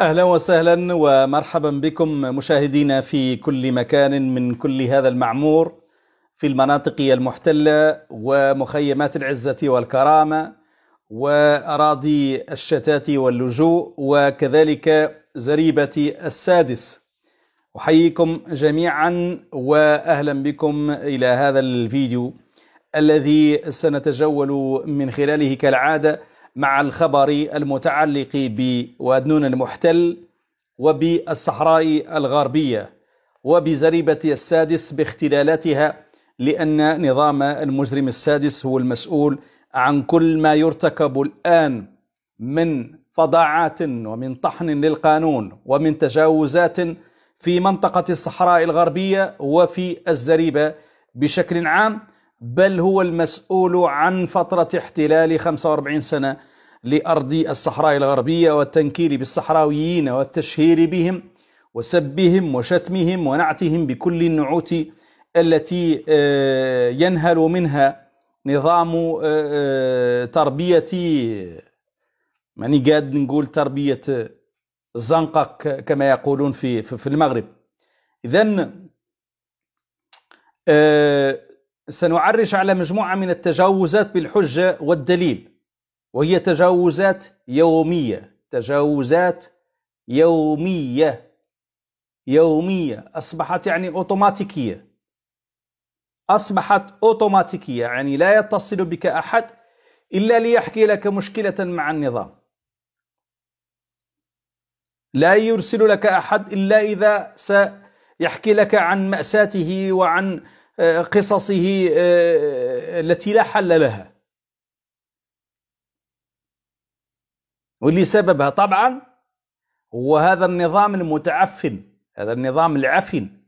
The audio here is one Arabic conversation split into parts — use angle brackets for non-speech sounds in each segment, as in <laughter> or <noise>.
اهلا وسهلا ومرحبا بكم مشاهدينا في كل مكان من كل هذا المعمور في المناطق المحتله ومخيمات العزه والكرامه واراضي الشتات واللجوء وكذلك زريبه السادس احييكم جميعا واهلا بكم الى هذا الفيديو الذي سنتجول من خلاله كالعاده مع الخبر المتعلق بودنون المحتل وبالصحراء الغربية وبزريبة السادس باختلالاتها لأن نظام المجرم السادس هو المسؤول عن كل ما يرتكب الآن من فظاعات ومن طحن للقانون ومن تجاوزات في منطقة الصحراء الغربية وفي الزريبة بشكل عام بل هو المسؤول عن فترة احتلال 45 سنة لأرض الصحراء الغربية والتنكيل بالصحراويين والتشهير بهم وسبهم وشتمهم ونعتهم بكل النعوت التي آه، ينهل منها نظام آه، آه، تربية ماني قاد نقول تربية الزنقة كما يقولون في المغرب إذا سنعرج على مجموعة من التجاوزات بالحجة والدليل وهي تجاوزات يومية تجاوزات يومية يومية أصبحت يعني أوتوماتيكية أصبحت أوتوماتيكية يعني لا يتصل بك أحد إلا ليحكي لك مشكلة مع النظام لا يرسل لك أحد إلا إذا سيحكي لك عن مأساته وعن آه، قصصه آه، التي لا حل لها واللي سببها طبعا هو هذا النظام المتعفن هذا النظام العفن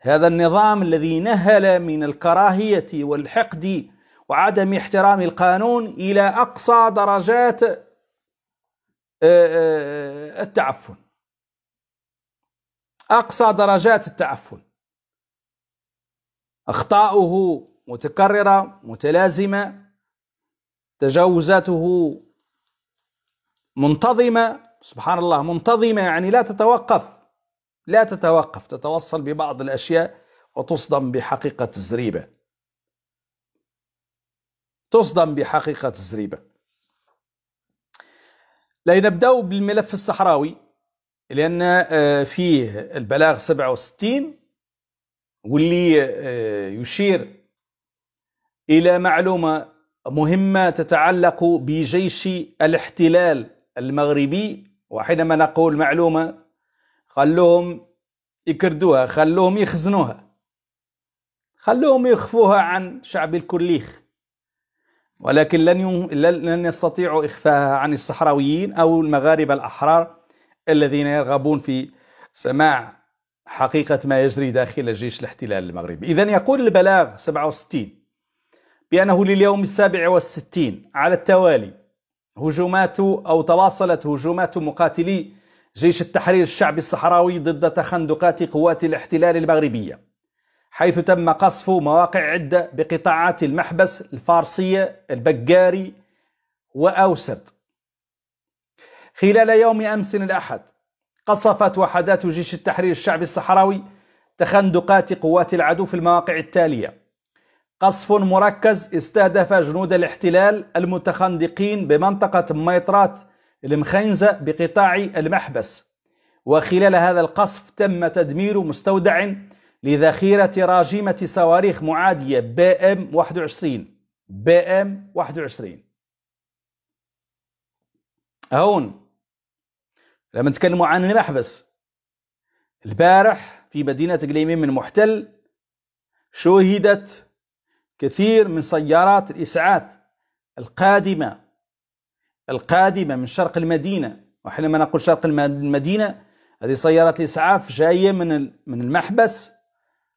هذا النظام الذي نهل من الكراهية والحقد وعدم احترام القانون إلى أقصى درجات آه، التعفن أقصى درجات التعفن أخطاؤه متكررة متلازمة تجاوزاته منتظمة سبحان الله منتظمة يعني لا تتوقف لا تتوقف تتوصل ببعض الأشياء وتصدم بحقيقة الزريبة تصدم بحقيقة الزريبة لنبدأ بالملف الصحراوي لأن آه، فيه البلاغ 67 واللي آه، يشير إلى معلومة مهمة تتعلق بجيش الاحتلال المغربي وحينما نقول معلومة خلوهم يكردوها خلوهم يخزنوها خلوهم يخفوها عن شعب الكرليخ ولكن لن يم... لن يستطيعوا اخفاها عن الصحراويين او المغاربه الاحرار الذين يرغبون في سماع حقيقة ما يجري داخل جيش الاحتلال المغربي إذا يقول البلاغ 67 بأنه لليوم السابع والستين على التوالي هجومات أو تواصلت هجومات مقاتلي جيش التحرير الشعبي الصحراوي ضد تخندقات قوات الاحتلال المغربية حيث تم قصف مواقع عدة بقطاعات المحبس الفارسية البقاري وأوسرت خلال يوم أمس الأحد قصفت وحدات جيش التحرير الشعبي الصحراوي تخندقات قوات العدو في المواقع التالية قصف مركز استهدف جنود الاحتلال المتخندقين بمنطقة ميطرات المخينزة بقطاع المحبس وخلال هذا القصف تم تدمير مستودع لذخيرة راجمة صواريخ معادية بي ام 21 بي ام 21 هون لما نتكلموا عن المحبس البارح في مدينة قليمين من محتل شوهدت كثير من سيارات الإسعاف القادمة القادمة من شرق المدينة وحينما نقول شرق المدينة هذه سيارات الإسعاف جاية من من المحبس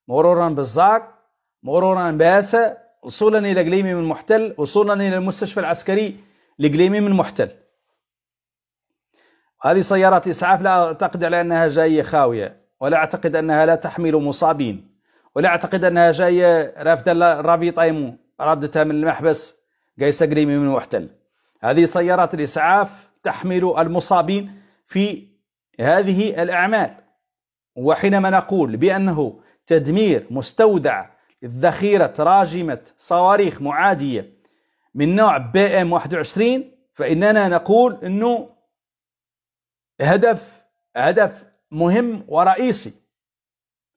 مرورا بالزاق مرورا باسا وصولا إلى قليمي من محتل وصولا إلى المستشفى العسكري لقليمي من محتل هذه سيارات الإسعاف لا أعتقد على أنها جاية خاوية ولا أعتقد أنها لا تحمل مصابين ولا أعتقد أنها جاية رافدة رافي طايمو ردتها من المحبس قيس قريمي من محتل هذه سيارات الإسعاف تحمل المصابين في هذه الأعمال وحينما نقول بأنه تدمير مستودع الذخيرة راجمة صواريخ معادية من نوع بي ام 21 فإننا نقول أنه هدف هدف مهم ورئيسي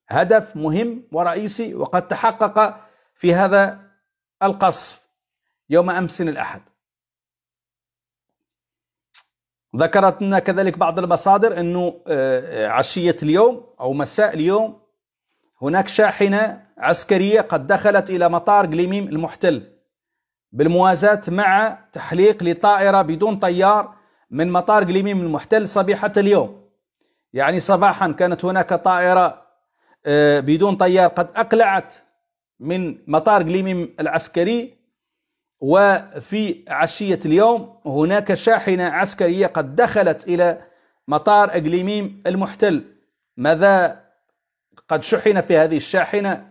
هدف مهم ورئيسي وقد تحقق في هذا القصف يوم أمس الأحد ذكرت لنا كذلك بعض المصادر أنه آه، عشية اليوم أو مساء اليوم هناك شاحنة عسكرية قد دخلت إلى مطار قليميم المحتل بالموازاة مع تحليق لطائرة بدون طيار من مطار قليمين المحتل صبيحة اليوم يعني صباحا كانت هناك طائرة آه، بدون طيار قد أقلعت من مطار قليميم العسكري وفي عشية اليوم هناك شاحنة عسكرية قد دخلت إلى مطار أقليميم المحتل ماذا قد شحن في هذه الشاحنة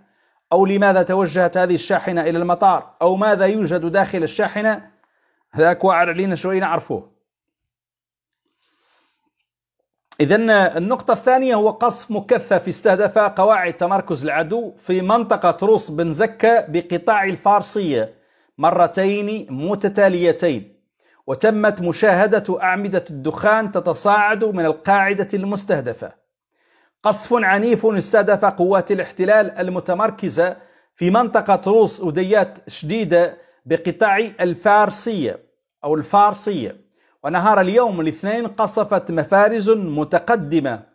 أو لماذا توجهت هذه الشاحنة إلى المطار أو ماذا يوجد داخل الشاحنة هذاك واعر علينا شوي نعرفوه إذا النقطة الثانية هو قصف مكثف استهدف قواعد تمركز العدو في منطقة روس بن زكا بقطاع الفارسية مرتين متتاليتين وتمت مشاهدة أعمدة الدخان تتصاعد من القاعدة المستهدفة قصف عنيف استهدف قوات الاحتلال المتمركزة في منطقة روس أوديات شديدة بقطاع الفارسية أو الفارسية ونهار اليوم الاثنين قصفت مفارز متقدمة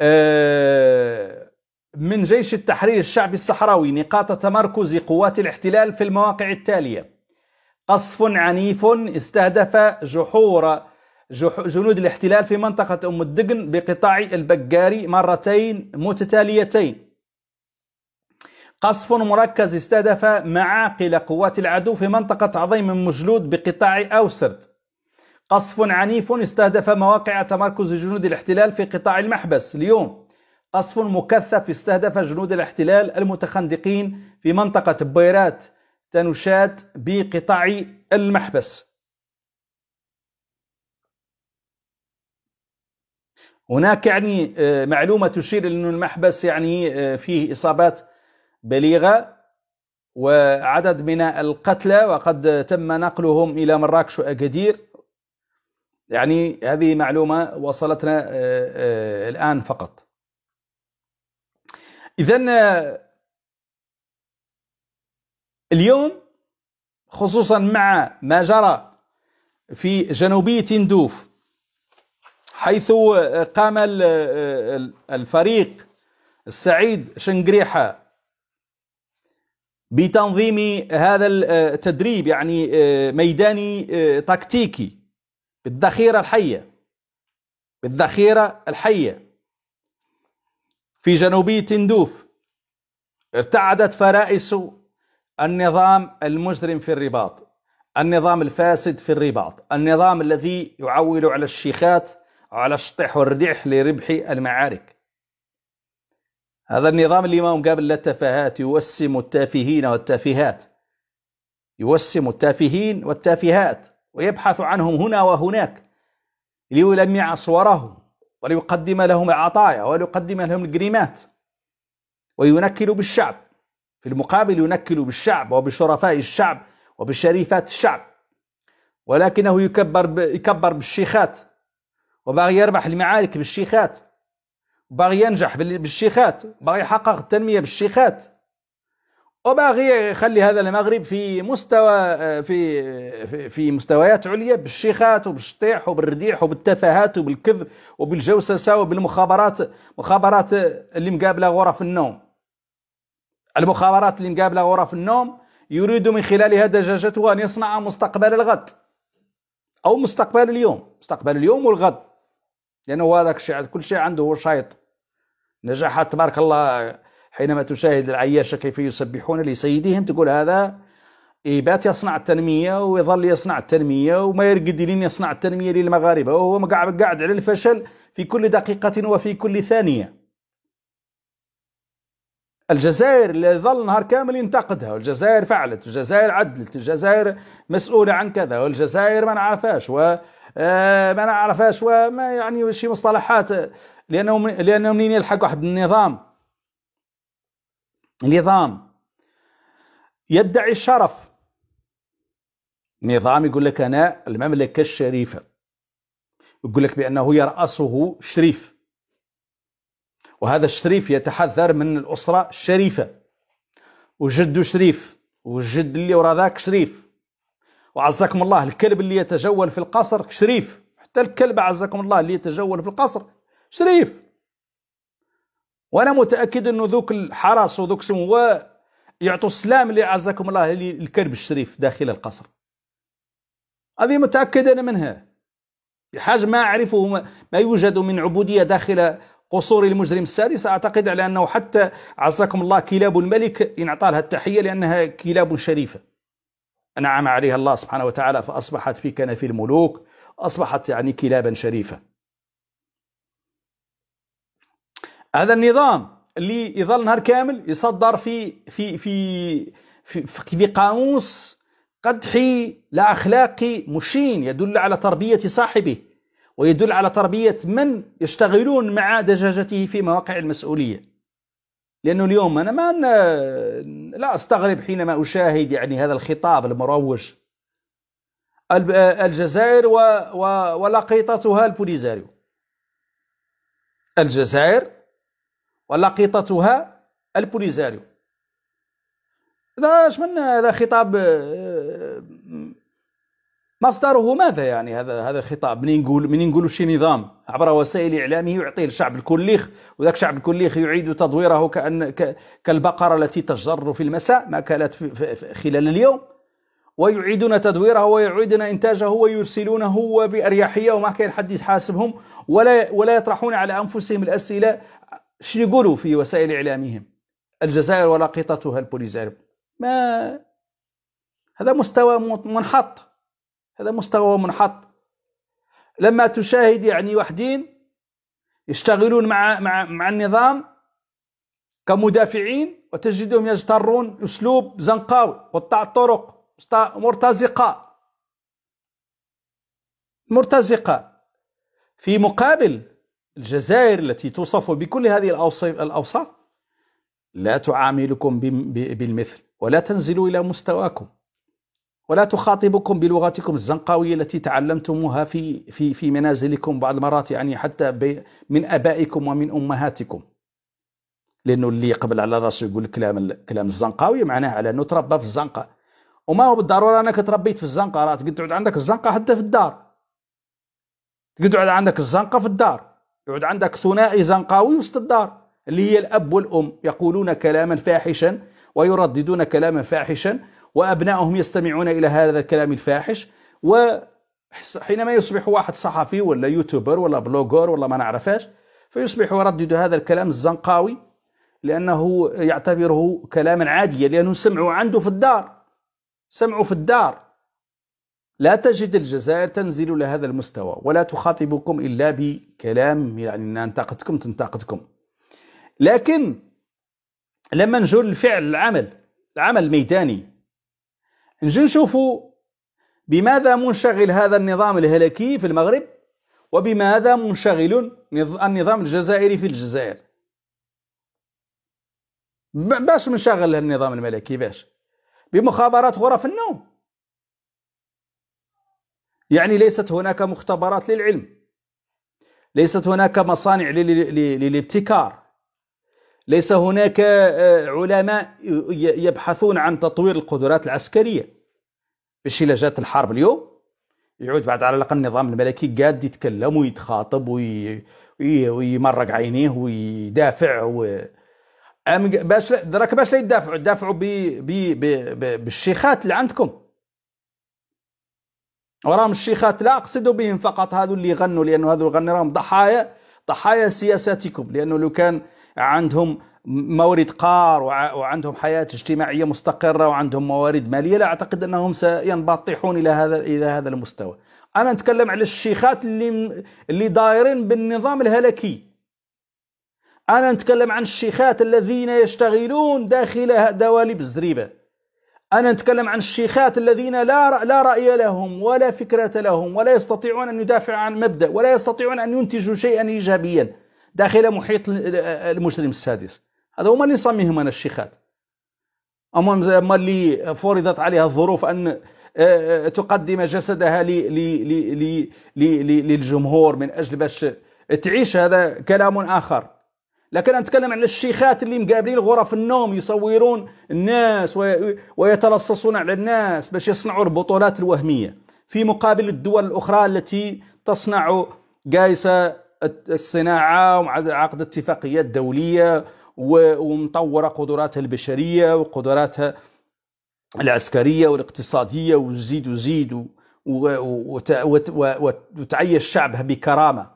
آه، من جيش التحرير الشعبي الصحراوي نقاط تمركز قوات الاحتلال في المواقع التالية قصف عنيف استهدف جحور جنود الاحتلال في منطقة أم الدقن بقطاع البقاري مرتين متتاليتين قصف مركز استهدف معاقل قوات العدو في منطقة عظيم مجلود بقطاع أوسرد قصف عنيف استهدف مواقع تمركز جنود الاحتلال في قطاع المحبس اليوم قصف مكثف استهدف جنود الاحتلال المتخندقين في منطقة بيرات تنشات بقطاع المحبس هناك يعني آه، معلومة تشير أن المحبس يعني آه، فيه إصابات بليغة وعدد من القتلى وقد تم نقلهم إلى مراكش وأكادير يعني هذه معلومة وصلتنا آه، آه، الآن فقط إذا آه، اليوم خصوصا مع ما جرى في جنوبية تندوف حيث قام الفريق السعيد شنقريحة بتنظيم هذا التدريب يعني ميداني تكتيكي بالذخيرة الحية بالذخيرة الحية في جنوبي تندوف ارتعدت فرائس النظام المجرم في الرباط النظام الفاسد في الرباط النظام الذي يعول على الشيخات على الشطح والرديح لربح المعارك هذا النظام اللي ما مقابل التفاهات يوسم التافهين والتافهات يوسم التافهين والتافهات ويبحث عنهم هنا وهناك ليلمع صورهم وليقدم لهم العطايا وليقدم لهم الجريمات وينكل بالشعب في المقابل ينكل بالشعب وبشرفاء الشعب وبشريفات الشعب ولكنه يكبر يكبر بالشيخات وباغي يربح المعارك بالشيخات وباغي ينجح بالشيخات باغي يحقق التنمية بالشيخات وباغي يخلي هذا المغرب في مستوى في في, مستويات عليا بالشيخات وبالشطيح وبالرديح وبالتفاهات وبالكذب وبالجوسسه وبالمخابرات مخابرات اللي مقابله غرف النوم المخابرات اللي مقابله غرف النوم يريد من خلالها دجاجته ان يصنع مستقبل الغد او مستقبل اليوم مستقبل اليوم والغد لانه هذاك الشيء كل شيء عنده شيط نجاحات تبارك الله حينما تشاهد العياشة كيف يسبحون لسيدهم تقول هذا يبات يصنع التنمية ويظل يصنع التنمية وما يرقد لين يصنع التنمية للمغاربة وهو قاعد على الفشل في كل دقيقة وفي كل ثانية الجزائر اللي ظل نهار كامل ينتقدها والجزائر فعلت والجزائر عدلت والجزائر مسؤولة عن كذا والجزائر ما نعرفهاش و آه، ما نعرفهاش وما يعني شي مصطلحات لأنه لأنه منين يلحق واحد النظام نظام يدعي الشرف نظام يقول لك أنا المملكة الشريفة يقول لك بأنه يرأسه شريف وهذا الشريف يتحذر من الأسرة الشريفة وجده شريف والجد اللي ورا ذاك شريف وعزكم الله الكلب اللي يتجول في القصر شريف حتى الكلب عزكم الله اللي يتجول في القصر شريف وانا متاكد انه ذوك الحرس وذوك سموا يعطوا السلام اللي عزكم الله للكرب الشريف داخل القصر هذه متاكد انا منها حاجه ما اعرفه ما يوجد من عبوديه داخل قصور المجرم السادس اعتقد على انه حتى عزكم الله كلاب الملك ينعطى لها التحيه لانها كلاب شريفه انعم عليها الله سبحانه وتعالى فاصبحت في كنف الملوك اصبحت يعني كلابا شريفه هذا النظام اللي يظل نهار كامل يصدر في في في في, في, قاموس قدحي لا أخلاقي مشين يدل على تربية صاحبه ويدل على تربية من يشتغلون مع دجاجته في مواقع المسؤولية لأنه اليوم أنا ما لا أستغرب حينما أشاهد يعني هذا الخطاب المروج الجزائر و... و... ولقيطتها البوليزاريو الجزائر ولقطتها البوليزاريو هذا من هذا خطاب آه، مصدره ماذا يعني هذا هذا خطاب منين نقول منين نقولوا شي نظام عبر وسائل اعلاميه يعطيه الشعب الكليخ وذاك الشعب الكليخ يعيد تدويره كان كالبقره التي تجر في المساء ما كانت في في خلال اليوم ويعيدون تدويره ويعيدون انتاجه ويرسلونه باريحيه وما كاين حد يحاسبهم ولا ولا يطرحون على انفسهم الاسئله شنو يقولوا في وسائل إعلامهم الجزائر ولاقطتها قطتها ما هذا مستوى منحط هذا مستوى منحط لما تشاهد يعني وحدين يشتغلون مع مع مع النظام كمدافعين وتجدهم يجترون اسلوب زنقاوي قطاع الطرق مرتزقه مرتزقه في مقابل الجزائر التي توصف بكل هذه الأوصاف لا تعاملكم بالمثل ولا تنزل إلى مستواكم ولا تخاطبكم بلغتكم الزنقاوية التي تعلمتموها في في في منازلكم بعض المرات يعني حتى من آبائكم ومن أمهاتكم لأنه اللي يقبل على راسه يقول كلام كلام الزنقاوي معناه على أنه تربى في الزنقة وما هو بالضرورة أنك تربيت في الزنقة راه تقعد عندك الزنقة حتى في الدار تقعد عندك الزنقة في الدار يعود عندك ثنائي زنقاوي وسط الدار اللي هي الأب والأم يقولون كلاما فاحشا ويرددون كلاما فاحشا وأبنائهم يستمعون إلى هذا الكلام الفاحش وحينما يصبح واحد صحفي ولا يوتيوبر ولا بلوجر ولا ما نعرفاش فيصبح يردد هذا الكلام الزنقاوي لأنه يعتبره كلاما عاديا لأنه سمعوا عنده في الدار سمعوا في الدار لا تجد الجزائر تنزل لهذا المستوى ولا تخاطبكم إلا بكلام يعني ننتقدكم تنتقدكم لكن لما نجو الفعل العمل العمل الميداني نجي نشوفوا بماذا منشغل هذا النظام الهلكي في المغرب وبماذا منشغل النظام الجزائري في الجزائر باش منشغل النظام الملكي باش بمخابرات غرف النوم يعني ليست هناك مختبرات للعلم ليست هناك مصانع للابتكار ليس هناك آه، علماء يبحثون عن تطوير القدرات العسكريه باش الا جات الحرب اليوم يعود بعد على الاقل النظام الملكي قاد يتكلم ويتخاطب ويمرق عينيه ويدافع و... أم باش راك باش لا يدافعوا يدافعوا بالشيخات اللي عندكم ورام الشيخات لا أقصد بهم فقط هذو اللي غنوا لأنه هذو غنوا راهم ضحايا ضحايا سياساتكم لأنه لو كان عندهم مورد قار وعندهم حياة اجتماعية مستقرة وعندهم موارد مالية لا أعتقد أنهم سينبطحون إلى هذا إلى هذا المستوى أنا نتكلم على الشيخات اللي اللي دايرين بالنظام الهلكي أنا نتكلم عن الشيخات الذين يشتغلون داخل دوالب الزريبة أنا نتكلم عن الشيخات الذين لا لا رأي لهم ولا فكرة لهم ولا يستطيعون أن يدافعوا عن مبدأ ولا يستطيعون أن ينتجوا شيئا إيجابيا داخل محيط المجرم السادس هذا هما اللي نسميهم أنا الشيخات أما ما اللي فرضت عليها الظروف أن آه، آه، تقدم جسدها لي لي لي للجمهور من أجل باش تعيش هذا كلام آخر لكن نتكلم عن الشيخات اللي مقابلين غرف النوم يصورون الناس ويتلصصون على الناس باش يصنعوا البطولات الوهميه في مقابل الدول الاخرى التي تصنع قايسه الصناعه وعقد اتفاقيات دوليه ومطوره قدراتها البشريه وقدراتها العسكريه والاقتصاديه وزيد وزيد وتعيش شعبها بكرامه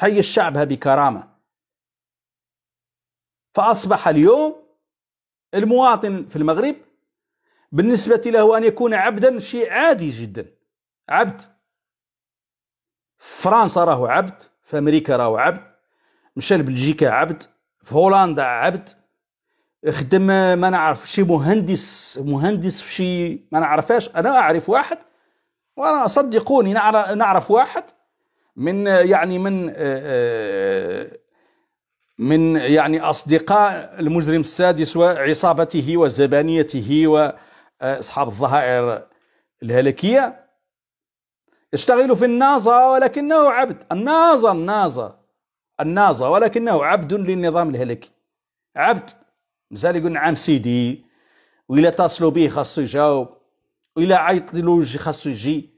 تحيي الشعبها بكرامة فأصبح اليوم المواطن في المغرب بالنسبة له أن يكون عبدا شيء عادي جدا عبد فرنسا راهو عبد في أمريكا راهو عبد مشى لبلجيكا عبد في هولندا عبد خدم ما نعرف شي مهندس مهندس في شي ما نعرفاش انا اعرف واحد وانا صدقوني نعرف واحد من يعني من آه، آه، من يعني اصدقاء المجرم السادس وعصابته وزبانيته واصحاب آه، الظهائر الهلكيه يشتغل في النازا ولكنه عبد النازا النازا النازا ولكنه عبد للنظام الهلكي عبد مازال يقول نعم سيدي وإلا تصلوا به خاصو يجاوب وإلا عيط له خاصو يجي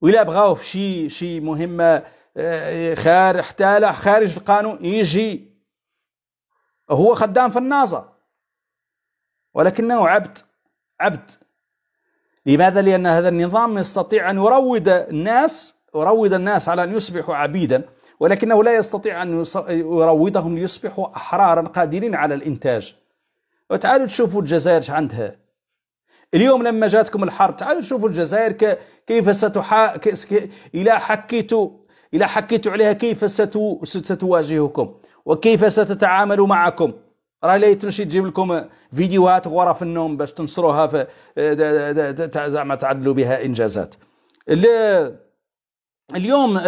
ولا بغاو في شي شي مهمة آه، خار احتال خارج القانون يجي هو خدام في النازا ولكنه عبد عبد لماذا؟ لأن هذا النظام يستطيع أن يروض الناس يروض الناس على أن يصبحوا عبيدا ولكنه لا يستطيع أن يروضهم ليصبحوا أحرارا قادرين على الإنتاج وتعالوا تشوفوا الجزائر عندها اليوم لما جاتكم الحرب تعالوا شوفوا الجزائر كيف ستحا إلى حكيتوا إلى حكيتوا عليها كيف ستو... ستواجهكم وكيف ستتعامل معكم راه لا تمشي تجيب لكم فيديوهات غرف النوم باش تنشروها في زعما تعدلوا بها انجازات اليوم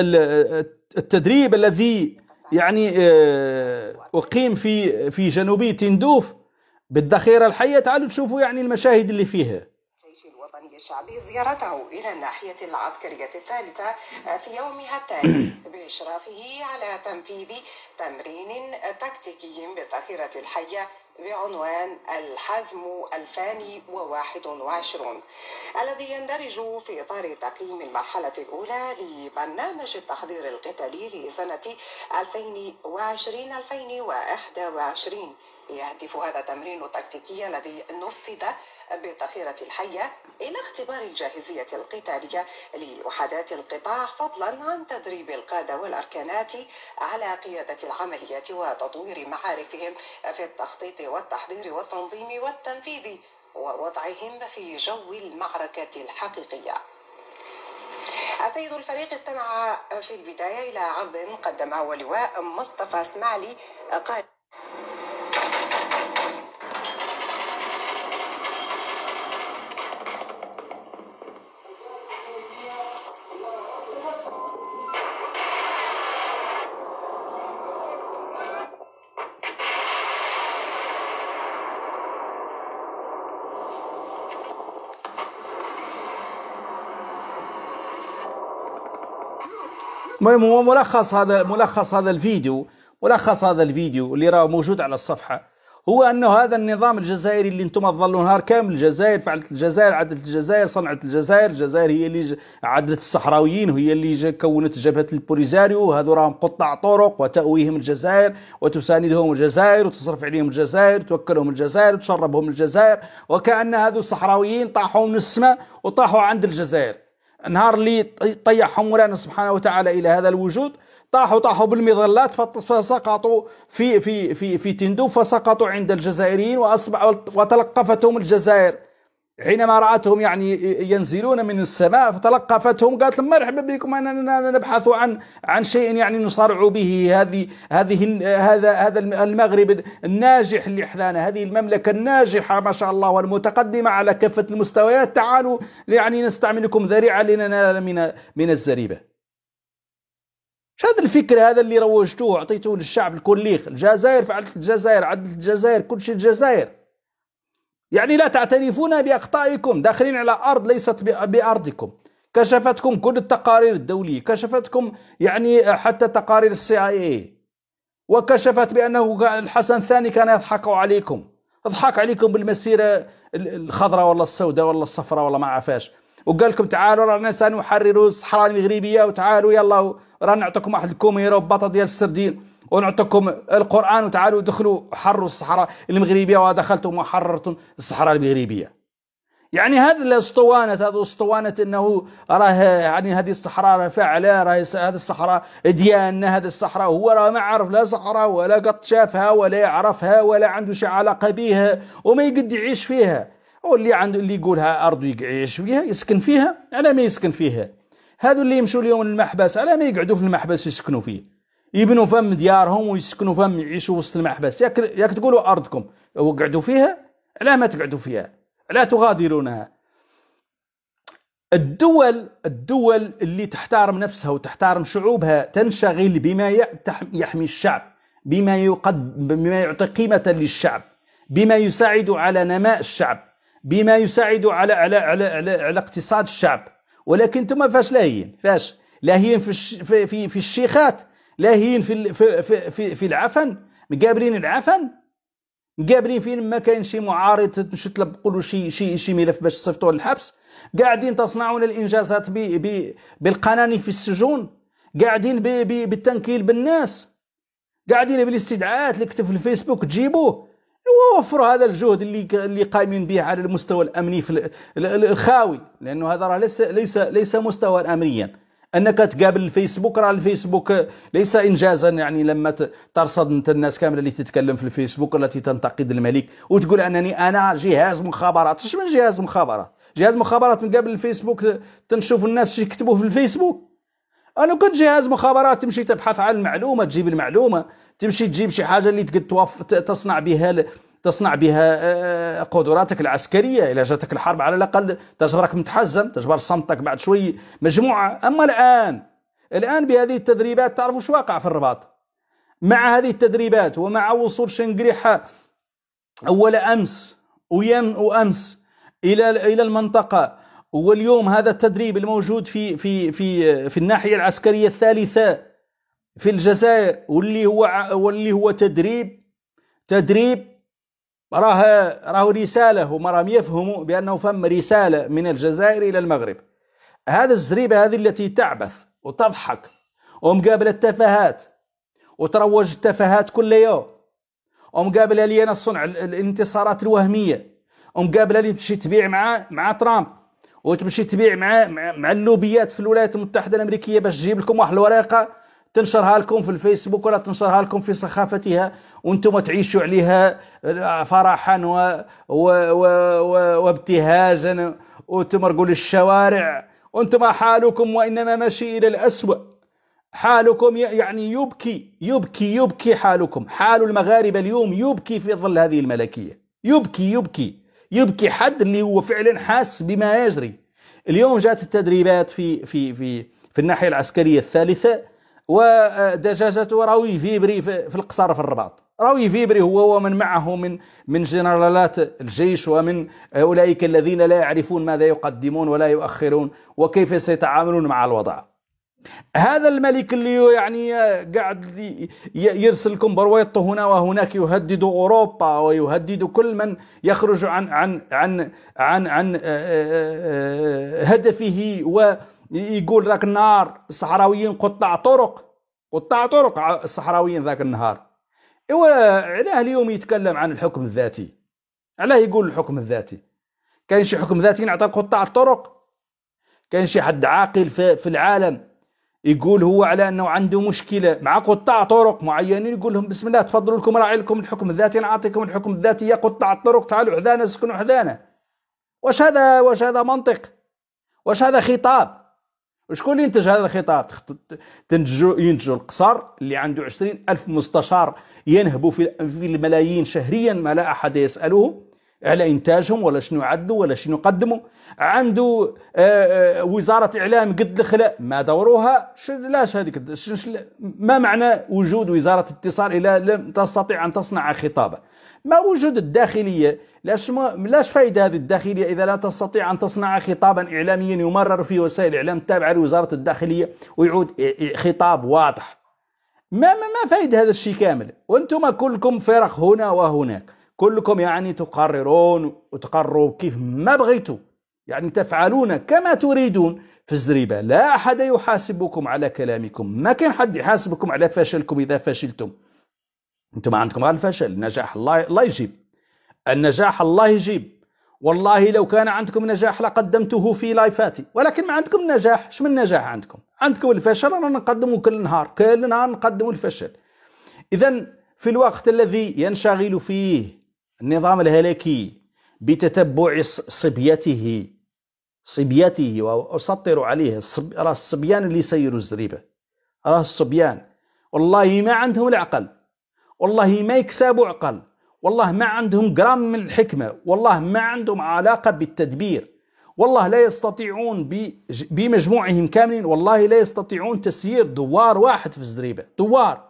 التدريب الذي يعني آه، اقيم في في جنوبي تندوف بالذخيرة الحية تعالوا تشوفوا يعني المشاهد اللي فيها الوطني الشعبي زيارته إلى الناحية العسكرية الثالثة في يومها الثاني <clears throat> بإشرافه على تنفيذ تمرين تكتيكي بالذخيرة الحية بعنوان الحزم 2021 الذي يندرج في إطار تقييم المرحلة الأولى لبرنامج التحضير القتالي لسنة 2020-2021 يهدف هذا تمرين التكتيكي الذي نفذ بالذخيرة الحية إلى اختبار الجاهزية القتالية لوحدات القطاع فضلا عن تدريب القادة والأركانات على قيادة العمليات وتطوير معارفهم في التخطيط والتحضير والتنظيم والتنفيذ ووضعهم في جو المعركة الحقيقية السيد الفريق استمع في البداية إلى عرض قدمه لواء مصطفى اسماعيلي قال المهم هو ملخص هذا ملخص هذا الفيديو ملخص هذا الفيديو اللي راه موجود على الصفحه هو انه هذا النظام الجزائري اللي انتم ظلوا نهار كامل الجزائر فعلت الجزائر عدلت الجزائر صنعت الجزائر الجزائر هي اللي عدلت الصحراويين وهي اللي كونت جبهه البوليزاريو هذو راهم قطع طرق وتاويهم الجزائر وتساندهم الجزائر وتصرف عليهم الجزائر توكلهم الجزائر وتشربهم الجزائر وكان هذو الصحراويين طاحوا من السماء وطاحوا عند الجزائر نهار اللي طيحهم مولانا سبحانه وتعالى الى هذا الوجود طاحوا طاحوا بالمظلات فسقطوا في في في في تندوف فسقطوا عند الجزائريين واصبحوا وتلقفتهم الجزائر حينما رأتهم يعني ينزلون من السماء فتلقفتهم قالت لهم مرحبا بكم أنا نبحث عن عن شيء يعني نصارع به هذه هذه هذا هذا المغرب الناجح اللي حذانا هذه المملكة الناجحة ما شاء الله والمتقدمة على كافة المستويات تعالوا يعني نستعملكم ذريعة لننال من من الزريبة مش هذا الفكر هذا اللي روجتوه اعطيتوه للشعب الكليخ الجزائر فعلت الجزائر عدلت الجزائر كل شيء الجزائر يعني لا تعترفون بأخطائكم داخلين على أرض ليست بأرضكم كشفتكم كل التقارير الدولية كشفتكم يعني حتى تقارير السي اي اي وكشفت بأنه الحسن الثاني كان يضحك عليكم اضحك عليكم بالمسيرة الخضراء ولا السوداء ولا الصفراء ولا ما عفاش وقال لكم تعالوا رانا سنحرر الصحراء المغربية وتعالوا يلا رانا نعطيكم واحد الكوميرا وبطة ديال السردين ونعطيكم القرآن وتعالوا دخلوا حروا الصحراء المغربية ودخلتم وحررتم الصحراء المغربية يعني هذا الاسطوانة هذا اسطوانة انه راه يعني هذه الصحراء فعلة راه هذه الصحراء ديالنا هذه الصحراء هو راه ما عرف لا صحراء ولا قط شافها ولا يعرفها ولا عنده شي علاقة بها وما يقد يعيش فيها واللي عنده اللي يقولها ارض يعيش فيها يسكن فيها على ما يسكن فيها هذو اللي يمشوا اليوم للمحبس على ما يقعدوا في المحبس يسكنوا فيه يبنوا فم ديارهم ويسكنوا فم يعيشوا وسط المحبس ياك ياك تقولوا ارضكم وقعدوا فيها علاه ما تقعدوا فيها علاه تغادرونها الدول الدول اللي تحترم نفسها وتحترم شعوبها تنشغل بما يحمي الشعب بما يقدم بما يعطي قيمه للشعب بما يساعد على نماء الشعب بما يساعد على على على على, على اقتصاد الشعب ولكن ثم فاش لاهين فاش لاهين في في في الشيخات لاهين في في في, في العفن مقابلين العفن مقابلين فين ما كاين شي معارض تطلب قولوا شي شي شي ملف باش تصيفطوا للحبس قاعدين تصنعون الانجازات بي بي بالقناني في السجون قاعدين بي بي بالتنكيل بالناس قاعدين بالاستدعاءات اللي كتب في الفيسبوك تجيبوه ووفروا هذا الجهد اللي اللي قائمين به على المستوى الامني في الخاوي لانه هذا راه ليس ليس ليس مستوى امنيا انك تقابل الفيسبوك راه الفيسبوك ليس انجازا يعني لما ترصد انت الناس كامله اللي تتكلم في الفيسبوك التي تنتقد الملك وتقول انني انا جهاز مخابرات اش من جهاز مخابرات جهاز مخابرات من قبل الفيسبوك تنشوف الناس شي يكتبوا في الفيسبوك انا كنت جهاز مخابرات تمشي تبحث عن المعلومه تجيب المعلومه تمشي تجيب شي حاجه اللي تقد تصنع بها تصنع بها آه، آه، قدراتك العسكريه اذا جاتك الحرب على الاقل تجبرك متحزم تجبر صمتك بعد شوي مجموعه اما الان الان بهذه التدريبات تعرفوا شو واقع في الرباط مع هذه التدريبات ومع وصول شنقريحه اول امس ويم وامس الى الى المنطقه واليوم هذا التدريب الموجود في في في في الناحيه العسكريه الثالثه في الجزائر واللي هو واللي هو تدريب تدريب راه راه رساله هما راهم يفهموا بانه فم رساله من الجزائر الى المغرب هذا الزريبه هذه التي تعبث وتضحك ومقابله التفاهات وتروج التفاهات كل يوم لي لينا صنع الانتصارات الوهميه ومقابل اللي تمشي تبيع مع مع ترامب وتمشي تبيع مع مع اللوبيات في الولايات المتحده الامريكيه باش تجيب لكم واحد الورقه تنشرها لكم في الفيسبوك ولا تنشرها لكم في سخافتها وانتم تعيشوا عليها آه، فرحا و... و... و... و... وابتهاجا وتمرقوا للشوارع وانتم حالكم وانما ماشي الى الاسوأ حالكم يعني يبكي يبكي يبكي حالكم حال المغاربه اليوم يبكي في ظل هذه الملكيه يبكي يبكي يبكي حد اللي هو فعلا حاس بما يجري اليوم جات التدريبات في في في في الناحيه العسكريه الثالثه ودجاجته راهو يفيبري في القصر في الرباط راهو يفيبري هو ومن معه من من جنرالات الجيش ومن اولئك الذين لا يعرفون ماذا يقدمون ولا يؤخرون وكيف سيتعاملون مع الوضع هذا الملك اللي يعني قاعد يرسلكم برويطه هنا وهناك يهدد اوروبا ويهدد كل من يخرج عن عن عن عن, عن, عن آه، آه، آه، هدفه و يقول ذاك النهار الصحراويين قطاع طرق قطاع طرق الصحراويين ذاك النهار ايوا علاه اليوم يتكلم عن الحكم الذاتي علاه يقول الحكم الذاتي كاين شي حكم ذاتي نعطى قطع الطرق كاين شي حد عاقل في العالم يقول هو على انه عنده مشكله مع قطاع طرق معينين يقول لهم بسم الله تفضلوا لكم راعي لكم الحكم الذاتي نعطيكم الحكم الذاتي يا قطاع الطرق تعالوا حدانا سكنوا حدانا واش هذا واش هذا منطق واش هذا خطاب شكون اللي ينتج هذا الخطاب تنتجو ينتجو القصر اللي عنده 20 ألف مستشار ينهبوا في الملايين شهريا ما لا أحد يساله على إنتاجهم ولا شنو عدوا ولا شنو قدموا عنده آه، آه، وزارة إعلام قد الخلاء ما دورها لاش هذيك ما معنى وجود وزارة اتصال إلا لم تستطيع أن تصنع خطابة ما وجود الداخلية لاش, ما لاش فايدة هذه الداخلية إذا لا تستطيع أن تصنع خطابا إعلاميا يمرر في وسائل الإعلام التابعة لوزارة الداخلية ويعود خطاب واضح ما ما, ما فايدة هذا الشيء كامل وانتم كلكم فرق هنا وهناك كلكم يعني تقررون وتقرروا كيف ما بغيتوا يعني تفعلون كما تريدون في الزريبة لا أحد يحاسبكم على كلامكم ما كان حد يحاسبكم على فشلكم إذا فشلتم انتم عندكم غير الفشل النجاح الله الله يجيب النجاح الله يجيب والله لو كان عندكم نجاح لقدمته في لايفاتي ولكن ما عندكم نجاح من نجاح عندكم عندكم الفشل رانا نقدمه كل نهار كل نهار نقدم الفشل اذا في الوقت الذي ينشغل فيه النظام الهلكي بتتبع صبيته صبيته واسطر عليه راه الصبيان اللي يسيروا الزريبه راه الصبيان والله ما عندهم العقل والله ما يكسبوا عقل والله ما عندهم جرام من الحكمة والله ما عندهم علاقة بالتدبير والله لا يستطيعون بمجموعهم كاملين والله لا يستطيعون تسيير دوار واحد في الزريبة دوار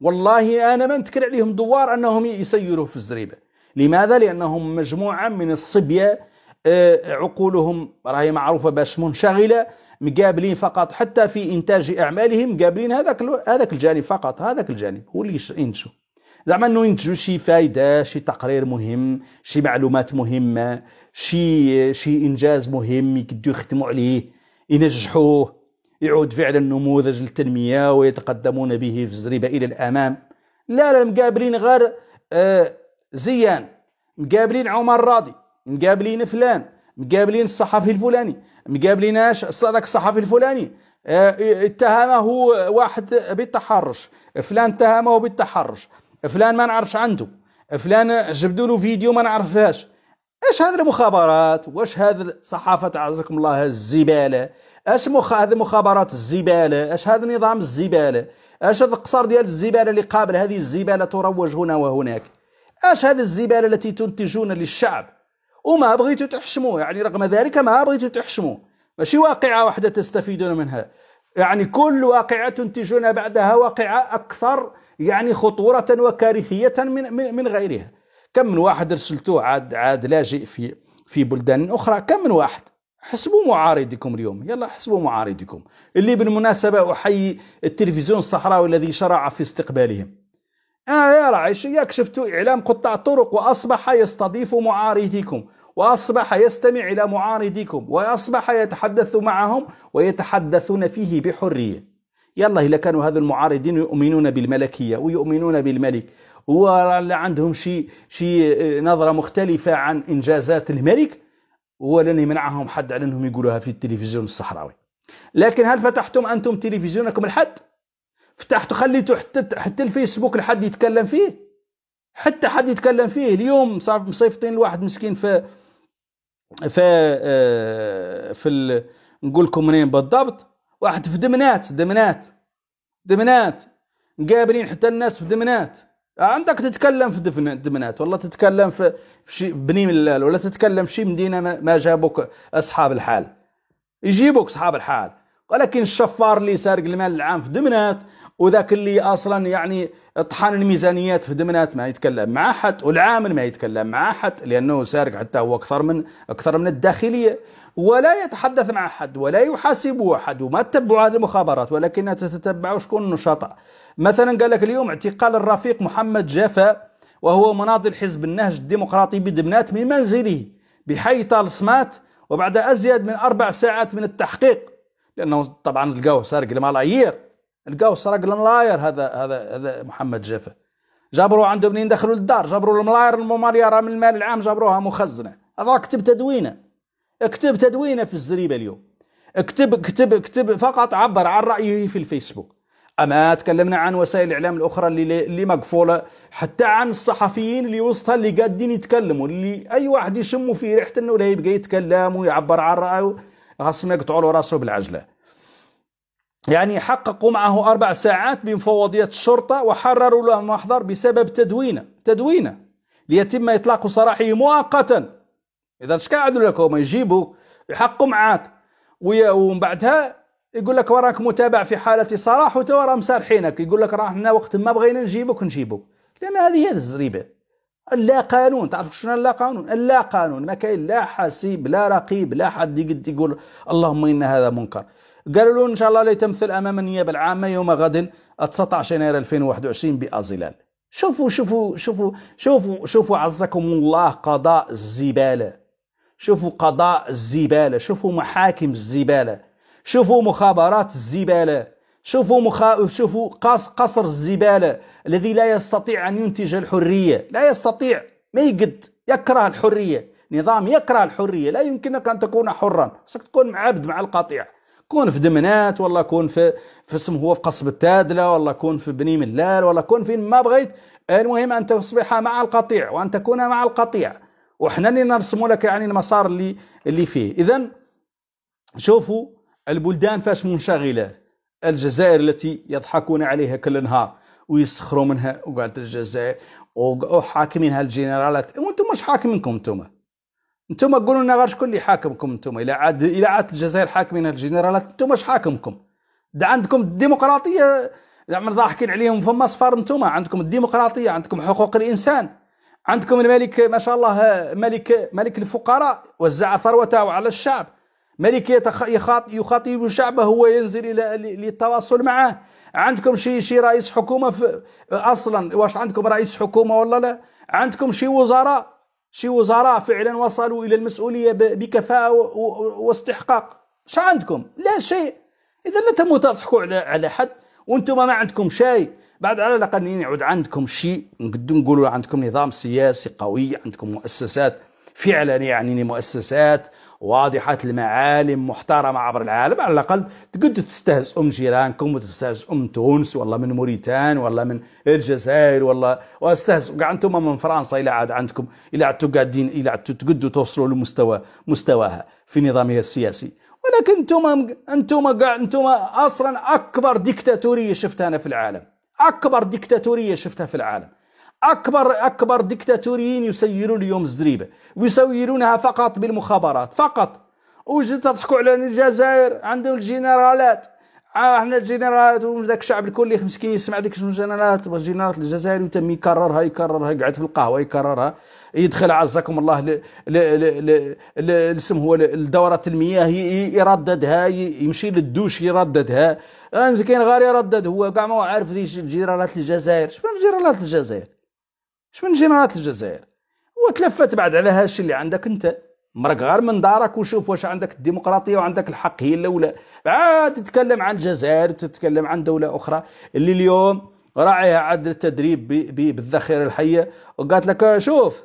والله أنا ما نتكر عليهم دوار أنهم يسيروا في الزريبة لماذا؟ لأنهم مجموعة من الصبية آه، عقولهم راهي معروفة باش منشغلة مقابلين فقط حتى في إنتاج أعمالهم مقابلين هذاك هذاك الجانب فقط هذاك الجانب هو اللي ينشو زعما انه ينتجوا شي فائده شي تقرير مهم شي معلومات مهمه شي شي انجاز مهم يقدروا يخدموا عليه ينجحوه يعود فعلا نموذج للتنميه ويتقدمون به في الزريبه الى الامام لا لا مقابلين غير آه، زيان مقابلين عمر الراضي مقابلين فلان مقابلين الصحفي الفلاني اش ذاك الصحفي الفلاني آه، اتهمه واحد بالتحرش فلان اتهمه بالتحرش فلان ما نعرفش عنده فلان جبدوا له فيديو ما نعرفهاش اش هذه المخابرات واش هذه الصحافه عزكم الله الزباله اش مخ هذه مخابرات الزباله اش هذا نظام الزباله اش هذا القصر ديال الزباله اللي قابل هذه الزباله تروج هنا وهناك اش هذه الزباله التي تنتجون للشعب وما بغيتوا تحشموه يعني رغم ذلك ما بغيتوا تحشموه ماشي واقعه واحده تستفيدون منها يعني كل واقعه تنتجون بعدها واقعه اكثر يعني خطورة وكارثية من من, من غيرها كم من واحد ارسلتوه عاد عاد لاجئ في في بلدان أخرى كم من واحد حسبوا معارضكم اليوم يلا حسبوا معارضكم اللي بالمناسبة أحيي التلفزيون الصحراوي الذي شرع في استقبالهم آه يا رعيش ياك شفتوا إعلام قطاع الطرق وأصبح يستضيف معارضيكم وأصبح يستمع إلى معارضيكم وأصبح يتحدث معهم ويتحدثون فيه بحرية يلا إذا كانوا هذو المعارضين يؤمنون بالملكية ويؤمنون بالملك ولا عندهم شي شي آه، نظرة مختلفة عن إنجازات الملك ولن يمنعهم حد على أنهم يقولوها في التلفزيون الصحراوي لكن هل فتحتم أنتم تلفزيونكم الحد؟ فتحتوا خليتوا حتى حتى الفيسبوك لحد يتكلم فيه حتى حد يتكلم فيه اليوم صار مصيفطين الواحد مسكين في في آه، في نقول لكم منين بالضبط واحد في دمنات دمنات دمنات مقابلين حتى الناس في دمنات آه، عندك تتكلم في دفن دمنات ولا تتكلم في شي بني ملال ولا تتكلم في شي مدينه ما جابوك اصحاب الحال يجيبوك اصحاب الحال ولكن الشفار اللي سارق المال العام في دمنات وذاك اللي اصلا يعني طحن الميزانيات في دمنات ما يتكلم مع حد والعامل ما يتكلم مع حد لانه سارق حتى هو اكثر من اكثر من الداخليه ولا يتحدث مع أحد ولا يحاسب أحد وما تتبع هذه المخابرات ولكن تتبع شكون النشطاء مثلا قال لك اليوم اعتقال الرفيق محمد جافا وهو مناضل حزب النهج الديمقراطي بدمنات من منزله بحي طالسمات وبعد أزيد من أربع ساعات من التحقيق لأنه طبعا لقاوه سارق الملايير لقاوه سرق الملاير هذا هذا هذا محمد جافا جابروه عنده منين دخلوا للدار جابروا الملاير المماريرة من المال العام جابروها مخزنة هذا كتب تدوينه اكتب تدوينه في الزريبه اليوم اكتب اكتب اكتب فقط عبر عن رايه في الفيسبوك اما تكلمنا عن وسائل الاعلام الاخرى اللي اللي مقفوله حتى عن الصحفيين اللي وسطها اللي قاعدين يتكلموا اللي اي واحد يشموا في ريحه انه لا يبقى يتكلم ويعبر عن رايه خاصهم يقطعوا له راسه بالعجله يعني حققوا معه أربع ساعات بمفوضية الشرطة وحرروا له المحضر بسبب تدوينه تدوينه ليتم إطلاق سراحه مؤقتا اذا اش قاعدوا لك هما يجيبوا يحقوا معاك ومن بعدها يقول لك وراك متابع في حاله صلاح وتو راه مسارحينك يقول لك راه حنا وقت ما بغينا نجيبوك نجيبوك لان هذه هي الزريبه لا قانون تعرف شنو لا قانون لا قانون ما كاين لا حسيب لا رقيب لا حد يقد يقول اللهم ان هذا منكر قالوا له ان شاء الله تمثل امام النيابه العامه يوم غد 19 يناير 2021 بازلال شوفوا شوفوا شوفوا شوفوا شوفوا عزكم الله قضاء الزباله شوفوا قضاء الزبالة شوفوا محاكم الزبالة شوفوا مخابرات الزبالة شوفوا مخا... شوفوا قص... قصر الزبالة الذي لا يستطيع أن ينتج الحرية لا يستطيع ما يقد يكره الحرية نظام يكره الحرية لا يمكنك أن تكون حرا خصك تكون عبد مع القطيع كون في دمنات ولا كون في في اسم هو في قصب التادلة ولا كون في بني ملال ولا كون فين ما بغيت المهم أن تصبح مع القطيع وأن تكون مع القطيع وحنا اللي نرسموا لك يعني المسار اللي اللي فيه اذا شوفوا البلدان فاش منشغله الجزائر التي يضحكون عليها كل نهار ويسخروا منها وقالت الجزائر وحاكمينها الجنرالات وانتم مش حاكمينكم انتم انتم قولوا لنا غير شكون اللي حاكمكم انتم الى عاد الى عاد الجزائر حاكمينها الجنرالات انتم مش حاكمكم ده عندكم الديمقراطيه زعما ضاحكين عليهم فما صفار انتم عندكم الديمقراطيه عندكم حقوق الانسان عندكم الملك ما شاء الله ملك ملك الفقراء وزع ثروته على الشعب ملك يخاطب شعبه وينزل الى للتواصل معه عندكم شي شي رئيس حكومه في اصلا واش عندكم رئيس حكومه ولا لا عندكم شي وزراء شي وزراء فعلا وصلوا الى المسؤوليه بكفاءه واستحقاق شو عندكم لا شيء اذا لا تموتوا تضحكوا على على حد وانتم ما عندكم شيء بعد على الاقل يعود عندكم شيء نقدر نقولوا عندكم نظام سياسي قوي عندكم مؤسسات فعلا يعني مؤسسات واضحة المعالم محترمة عبر العالم على الأقل تقدروا تستهزئوا من جيرانكم وتستهزئوا من تونس والله من موريتان والله من الجزائر والله واستهزئوا كاع أنتم من فرنسا إلى عاد عندكم إلى عدتوا قاعدين إلى عدتوا تقدروا توصلوا لمستوى مستواها في نظامها السياسي ولكن أنتم أنتم أنتم أصلا أكبر ديكتاتورية شفتها أنا في العالم اكبر ديكتاتوريه شفتها في العالم اكبر اكبر ديكتاتوريين يسيرون اليوم الزريبه ويسيرونها فقط بالمخابرات فقط وجد تضحكوا على الجزائر عندهم الجنرالات آه حنا الجنرالات وذاك الشعب الكل مسكين يسمع ديك الجنرالات الجنرالات الجزائري وتم يكررها يكررها يقعد في القهوه يكررها يدخل عزكم الله الاسم هو لدورة المياه يرددها يمشي للدوش يرددها آه، مسكين غير يردد هو كاع ما عارف ذي جنرالات الجزائر شنو جنرالات الجزائر شنو جنرالات الجزائر وتلفت بعد على هالشي اللي عندك انت مرك غير من دارك وشوف واش عندك الديمقراطيه وعندك الحق هي الاولى عاد تتكلم عن الجزائر تتكلم عن دوله اخرى اللي اليوم راعيها عدل التدريب بالذخيره الحيه وقالت لك شوف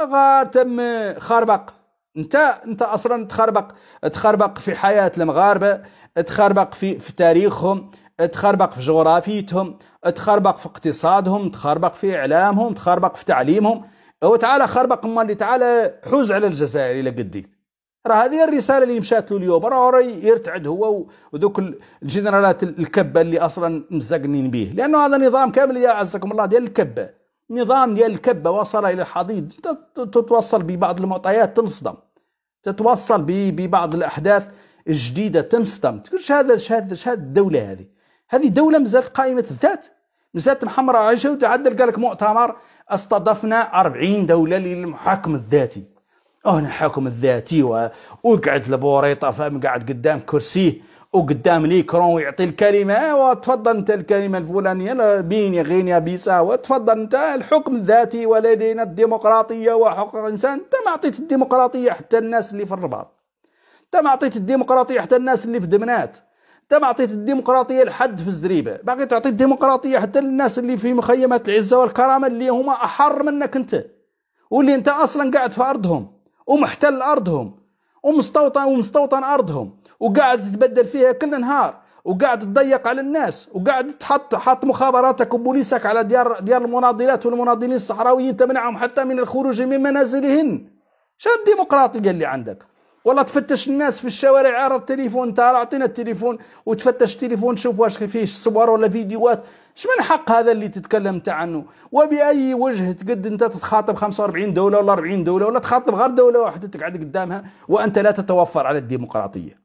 غار تم خربق انت انت اصلا تخربق تخربق في حياه المغاربه تخربق في في تاريخهم تخربق في جغرافيتهم تخربق في اقتصادهم تخربق في اعلامهم تخربق في تعليمهم هو تعالى خربق مالي تعالى حوز على الجزائر الى قديت راه هذه الرساله اللي مشات له اليوم راه يرتعد هو وذوك الجنرالات الكبه اللي اصلا مزقنين به لانه هذا نظام كامل يا عزكم الله ديال الكبه نظام ديال الكبه وصل الى الحضيض تتوصل ببعض المعطيات تنصدم تتوصل ببعض الاحداث الجديده تنصدم تقول هذا هذا الدوله هذه هذه دوله مازالت قائمه الذات مازالت محمره عايشه وتعدل قال لك مؤتمر استضفنا 40 دولة للمحاكم الذاتي هنا الحكم الذاتي وقعد البوريطة فاهم قاعد قدام كرسيه وقدام ليكرون ويعطي الكلمة وتفضل انت الكلمة الفلانية بين غينيا بيسا وتفضل انت الحكم الذاتي ولدينا الديمقراطية وحقوق الإنسان انت ما أعطيت الديمقراطية حتى الناس اللي في الرباط انت ما أعطيت الديمقراطية حتى الناس اللي في دمنات ما اعطيت الديمقراطيه لحد في الزريبه باقي تعطي الديمقراطيه حتى للناس اللي في مخيمات العزه والكرامه اللي هما احر منك انت واللي انت اصلا قاعد في ارضهم ومحتل ارضهم ومستوطن ومستوطن ارضهم وقاعد تتبدل فيها كل نهار وقاعد تضيق على الناس وقاعد تحط حط مخابراتك وبوليسك على ديار ديار المناضلات والمناضلين الصحراويين تمنعهم حتى من الخروج من منازلهن شو الديمقراطيه اللي عندك والله تفتش الناس في الشوارع على التليفون تاع اعطينا التليفون وتفتش التليفون شوف واش فيه صور ولا فيديوهات اش من حق هذا اللي تتكلم انت عنه وباي وجه تقد انت تخاطب 45 دوله ولا 40 دوله ولا تخاطب غير دوله واحده تقعد قدامها وانت لا تتوفر على الديمقراطيه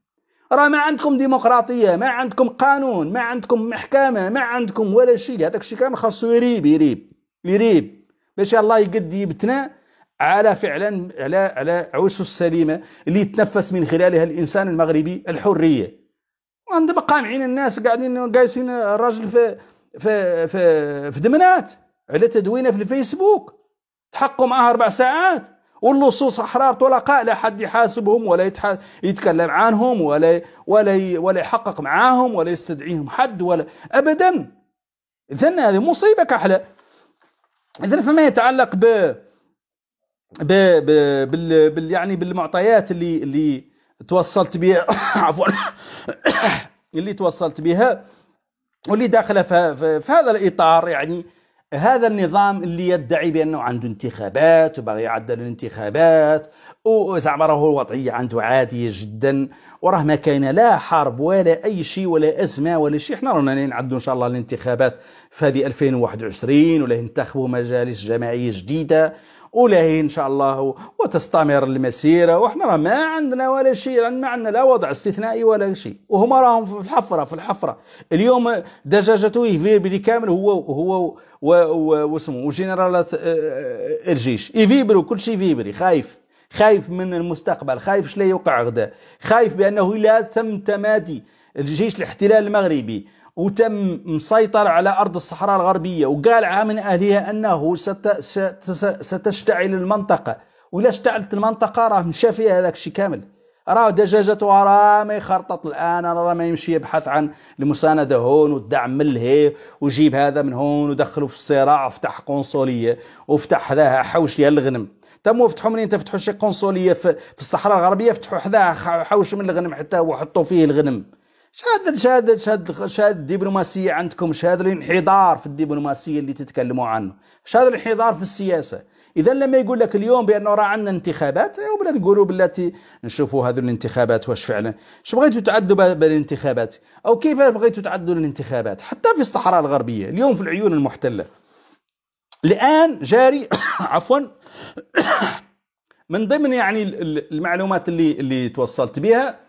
راه ما عندكم ديمقراطيه ما عندكم قانون ما عندكم محكمه ما عندكم ولا شيء هذاك الشيء كان خاصو يريب يريب يريب باش الله يقد يبتنا على فعلا على على اسس سليمه اللي يتنفس من خلالها الانسان المغربي الحريه عندما قامعين الناس قاعدين قايسين الراجل في في في في دمنات على تدوينه في الفيسبوك تحقوا معاه اربع ساعات واللصوص احرار طلقاء لا حد يحاسبهم ولا يتح... يتكلم عنهم ولا ولا ولا يحقق معاهم ولا يستدعيهم حد ولا ابدا اذا هذه مصيبه كحله اذا فما يتعلق ب ب بال بال يعني بالمعطيات اللي اللي توصلت بها <coughs> عفوا <coughs> اللي توصلت بها واللي داخله في, في هذا الاطار يعني هذا النظام اللي يدعي بانه عنده انتخابات وباغي يعدل الانتخابات وزعما راهو الوضعيه عنده عاديه جدا وراه ما كاين لا حرب ولا اي شيء ولا ازمه ولا شيء احنا رانا نعدوا ان شاء الله الانتخابات في هذه 2021 ولا ينتخبوا مجالس جماعيه جديده ولاهي ان شاء الله وتستمر المسيره وحنا راه ما عندنا ولا شيء يعني ما عندنا لا وضع استثنائي ولا شيء وهما راهم في الحفره في الحفره اليوم دجاجته يفير بلي كامل هو هو واسمه وجنرالات الجيش آه، آه، يفيبروا كل شيء يفيبري خايف خايف من المستقبل خايف شلي يوقع غدا خايف بانه لا تم تمادي الجيش الاحتلال المغربي وتم مسيطر على أرض الصحراء الغربية وقال من أهلها أنه ستشتعل المنطقة ولا اشتعلت المنطقة راه مشى فيها هذاك الشيء كامل راه دجاجته راه ما يخرطط الان راه ما يمشي يبحث عن المسانده هون والدعم من لهي وجيب هذا من هون ودخله في الصراع وفتح قنصليه وفتح حذاها ديال الغنم تموا فتحوا منين تفتحوا شي قنصليه في, في الصحراء الغربيه فتحوا حذاها حوش من الغنم حتى وحطوا فيه الغنم شهادة شهادة شهادة شهادة الدبلوماسية عندكم شهادة الانحدار في الدبلوماسية اللي تتكلموا عنه شهادة الانحدار في السياسة إذا لما يقول لك اليوم بأنه راه عندنا انتخابات وبلا تقولوا بلاتي نشوفوا هذو الانتخابات واش فعلا اش بغيتوا تعدوا بالانتخابات أو كيف بغيتوا تعدوا الانتخابات حتى في الصحراء الغربية اليوم في العيون المحتلة الآن جاري <coughs> عفوا <coughs> من ضمن يعني المعلومات اللي اللي توصلت بها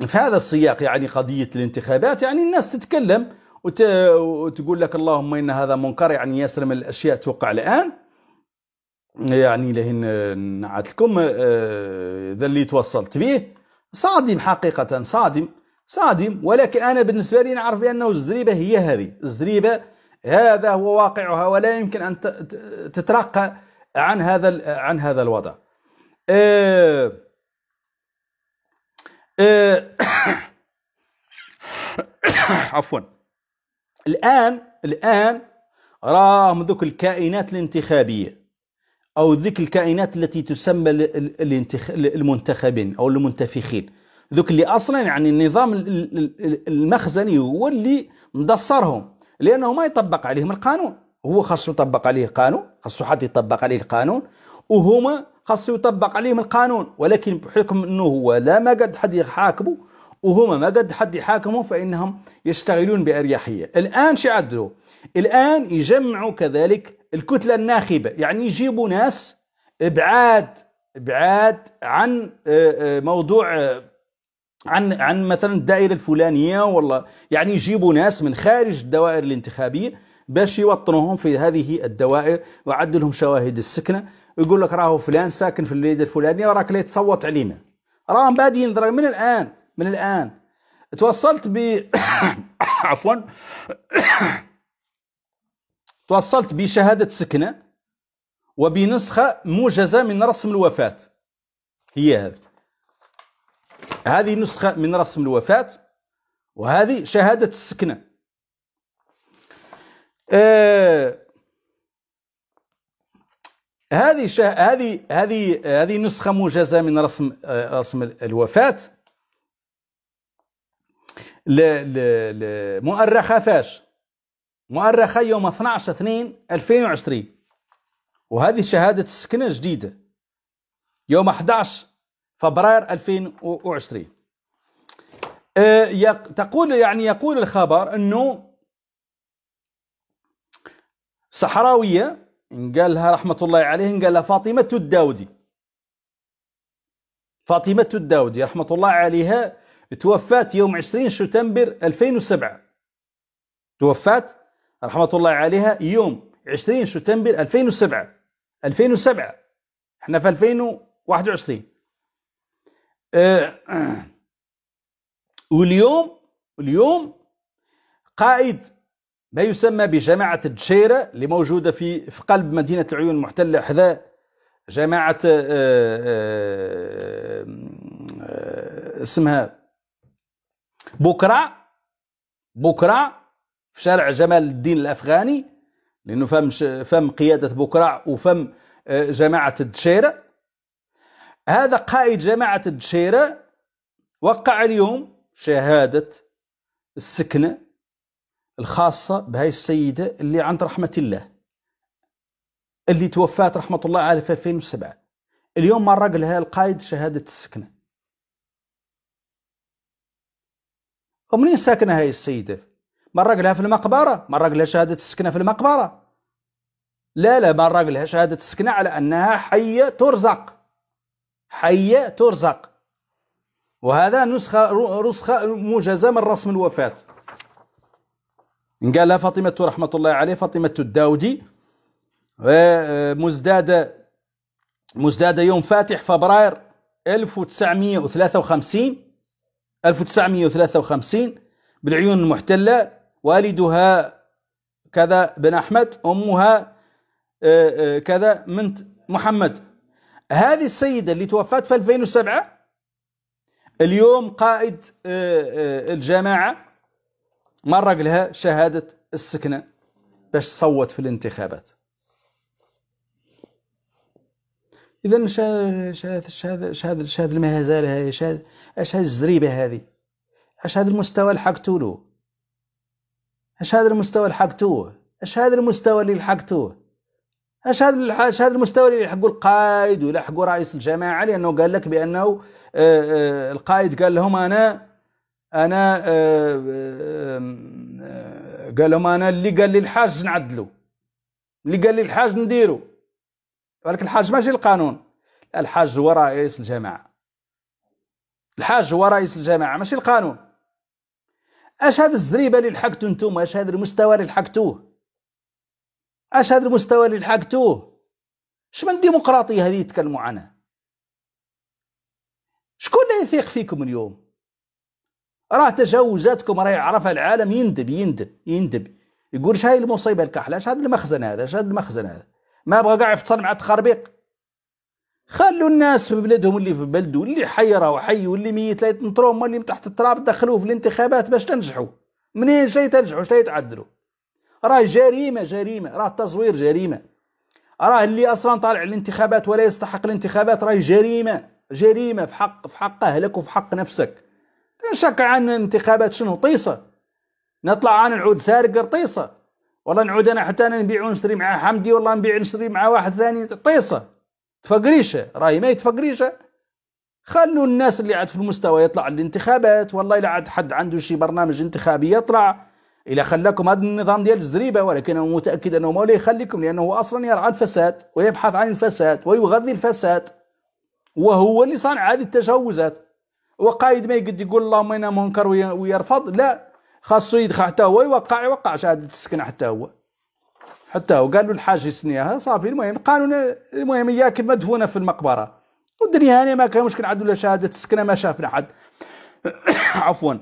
في هذا السياق يعني قضية الانتخابات يعني الناس تتكلم وت... وتقول لك اللهم إن هذا منكر يعني ياسر من الأشياء توقع الآن يعني لهن نعت لكم ذا آه، اللي توصلت به صادم حقيقة صادم صادم ولكن أنا بالنسبة لي نعرف بأنه الزريبة هي هذه الزريبة هذا هو واقعها ولا يمكن أن تترقى عن هذا عن هذا الوضع. أه آه، <coughs> عفوا الان الان راهم ذوك الكائنات الانتخابيه او ذيك الكائنات التي تسمى المنتخبين او المنتفخين ذوك اللي اصلا يعني النظام المخزني هو اللي مدصرهم لانه ما يطبق عليهم القانون هو خاصه يطبق عليه القانون خاصه حد يطبق عليه القانون وهما خاصو يطبق عليهم القانون ولكن بحكم انه هو لا ما قد حد يحاكمه وهما ما قد حد يحاكمه فانهم يشتغلون باريحيه الان شو يعدلوا الان يجمعوا كذلك الكتله الناخبه يعني يجيبوا ناس ابعاد ابعاد عن آه، آه، موضوع آه، عن عن مثلا الدائره الفلانيه والله يعني يجيبوا ناس من خارج الدوائر الانتخابيه باش يوطنوهم في هذه الدوائر وعدلهم شواهد السكنه يقول لك راهو فلان ساكن في البلاد الفلانيه وراك لا يتصوت علينا راهم بادين من الان من الان توصلت ب <coughs> عفوا <coughs> توصلت بشهاده سكنه وبنسخه موجزه من رسم الوفاه هي هذه هذه نسخه من رسم الوفاه وهذه شهاده السكنه آه هذه شا... هذه هذه هذه نسخه موجزه من رسم رسم الوفاه ل... ل... ل... مؤرخه فاش مؤرخه يوم 12 2 2020 وهذه شهاده السكنه جديده يوم 11 فبراير 2020 أه، تقول يعني يقول الخبر انه صحراويه قالها رحمة الله عليه قالها فاطمة الداودي فاطمة الداودي رحمة الله عليها توفات يوم 20 شتنبر 2007 توفات رحمة الله عليها يوم 20 شتنبر 2007 2007 احنا في 2021 اه واليوم اليوم قائد ما يسمى بجماعة الجشيرة اللي موجودة في في قلب مدينة العيون المحتلة حذاء جماعة آه، آه، آه، اسمها بكرة بكرة في شارع جمال الدين الأفغاني لأنه فم فم قيادة بكرة وفم جماعة الدشيرة هذا قائد جماعة الدشيرة وقع اليوم شهادة السكنة الخاصة بهاي السيدة اللي عند رحمة الله اللي توفات رحمة الله عليه في 2007 اليوم مرق لها القائد شهادة السكنة ومنين ساكنة هاي السيدة مرق لها في المقبرة مرق لها شهادة السكنة في المقبرة لا لا مرق لها شهادة السكنة على أنها حية ترزق حية ترزق وهذا نسخة نسخة موجزة من رسم الوفاة قالها فاطمة رحمة الله عليه فاطمة الداودي مزدادة مزدادة يوم فاتح فبراير 1953 1953 بالعيون المحتلة والدها كذا بن أحمد أمها آه، آه، كذا بنت محمد هذه السيدة اللي توفت في 2007 اليوم قائد آه، الجماعة مرق لها شهادة السكنة باش تصوت في الانتخابات إذا شهادة شهادة شهادة شهادة المهزلة هاي شهادة أش هاد الزريبة هذه أش هاد المستوى اللي حقتولو أش هاد المستوى اللي حقتوه أش هاد المستوى اللي لحقتوه أش هاد أش هاد المستوى اللي لحقو القائد ويلحقوا رئيس الجماعة لأنه قال لك بأنه آه، آه، القائد قال لهم أنا انا آه، آه، آه، قال لهم انا اللي قال لي الحاج نعدلو اللي قال لي الحاج نديرو ولكن الحاج ماشي القانون الحاج هو رئيس الجماعه الحاج هو رئيس الجماعه ماشي القانون اش هذا الزريبه اللي لحقتو نتوما اش هذا المستوى اللي لحقتوه اش هذا المستوى اللي لحقتوه اش من ديمقراطيه هذه يتكلموا عنها شكون اللي يثيق فيكم اليوم راه تجاوزاتكم راه يعرفها العالم يندب يندب يندب يقول هاي المصيبه الكحله هذا المخزن هذا هذا المخزن هذا ما بغى كاع يفطر مع التخربيق خلوا الناس في بلادهم اللي في بلده اللي حي راهو حي واللي ميت لا هما اللي تحت التراب دخلوه في الانتخابات باش تنجحوا منين جاي تنجحوا جاي تعدلوا راه جريمه جريمه راه التزوير جريمه راه اللي اصلا طالع الانتخابات ولا يستحق الانتخابات راه جريمه جريمه في حق في حق اهلك وفي حق نفسك نشك عن انتخابات شنو طيسه نطلع عن نعود سارق رطيصه والله نعود انا حتى انا نبيع ونشري مع حمدي والله نبيع ونشتري مع واحد ثاني طيصه تفقريشة راهي ما يتفقريشة خلوا الناس اللي عاد في المستوى يطلع الانتخابات والله الا عاد حد عنده شي برنامج انتخابي يطلع الى خلاكم هذا النظام ديال الزريبه ولكن انا متاكد انه ما يخليكم لانه اصلا يرعى الفساد ويبحث عن الفساد ويغذي الفساد وهو اللي صنع هذه التجاوزات وقائد ما يقد يقول الله ما منكر ويرفض لا خاصو يدخل حتى هو يوقع يوقع شهاده السكن حتى هو حتى هو قالوا الحاج يسنيها صافي المهم قانون المهم ياك مدفونه في المقبره والدنيا هاني ما كان مشكل عاد شهاده السكنه ما شافنا حد <coughs> عفوا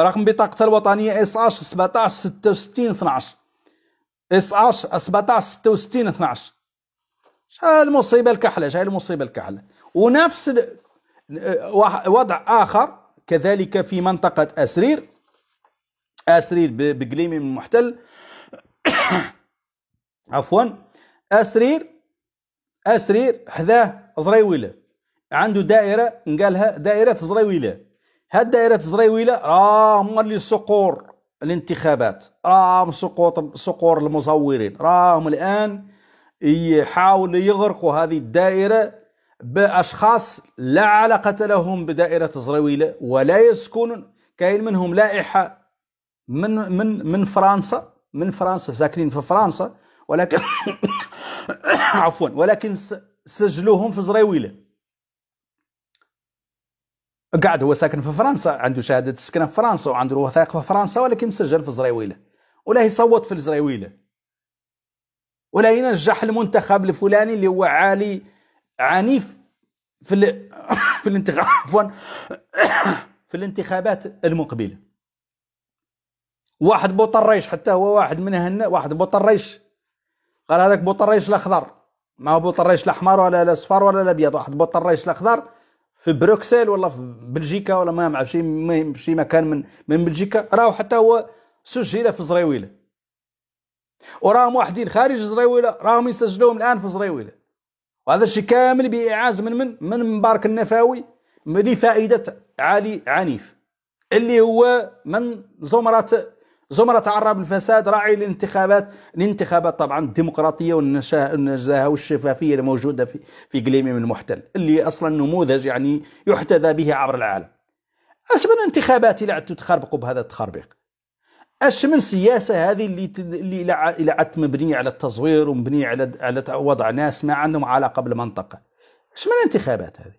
رقم بطاقة الوطنيه اس اش 17 66 12 اس اش 17 66 12 شحال المصيبه الكحله شحال المصيبه الكحله ونفس وضع آخر كذلك في منطقة أسرير أسرير بقليمي من المحتل <coughs> عفوا أسرير أسرير حذاه زريويلة عنده دائرة قالها دائرة زريويلة هاد دائرة زريويلة راه هما اللي صقور الانتخابات راهم سقوط صقور المزورين راهم الآن يحاولوا يغرقوا هذه الدائرة بأشخاص لا علاقة لهم بدائرة زرويلة ولا يسكنون كاين منهم لائحة من من من فرنسا من فرنسا ساكنين في فرنسا ولكن <coughs> عفوا ولكن سجلوهم في زرويلة قاعد هو ساكن في فرنسا عنده شهادة السكنة في فرنسا وعنده وثائق في فرنسا ولكن مسجل في زرويلة ولا يصوت في الزرويلة ولا ينجح المنتخب الفلاني اللي هو عالي عنيف في ال... <coughs> في الانتخاب <coughs> في الانتخابات المقبله واحد بوطريش حتى هو واحد من هنا واحد بوطريش قال هذاك بوطريش الاخضر ما هو بوطريش الاحمر ولا الاصفر ولا الابيض واحد بوطريش الاخضر في بروكسل ولا في بلجيكا ولا ما ما شي شي مكان من من بلجيكا راهو حتى هو سجل في زريويله وراهم واحدين خارج زريويله راهم يسجلوهم الان في زريويله وهذا الشيء كامل بإعاز من من من مبارك النفاوي لفائدة علي عنيف اللي هو من زمرة زمرة عراب الفساد راعي الانتخابات الانتخابات طبعا الديمقراطية والنزاهة والشفافية الموجودة في في قليمي من المحتل اللي أصلا نموذج يعني يحتذى به عبر العالم أش من انتخابات اللي عدتوا تخربقوا بهذا التخربيق اش من سياسه هذه اللي اللي الى عدت مبنيه على التزوير ومبنيه على على وضع ناس ما عندهم علاقه بالمنطقه اش من انتخابات هذه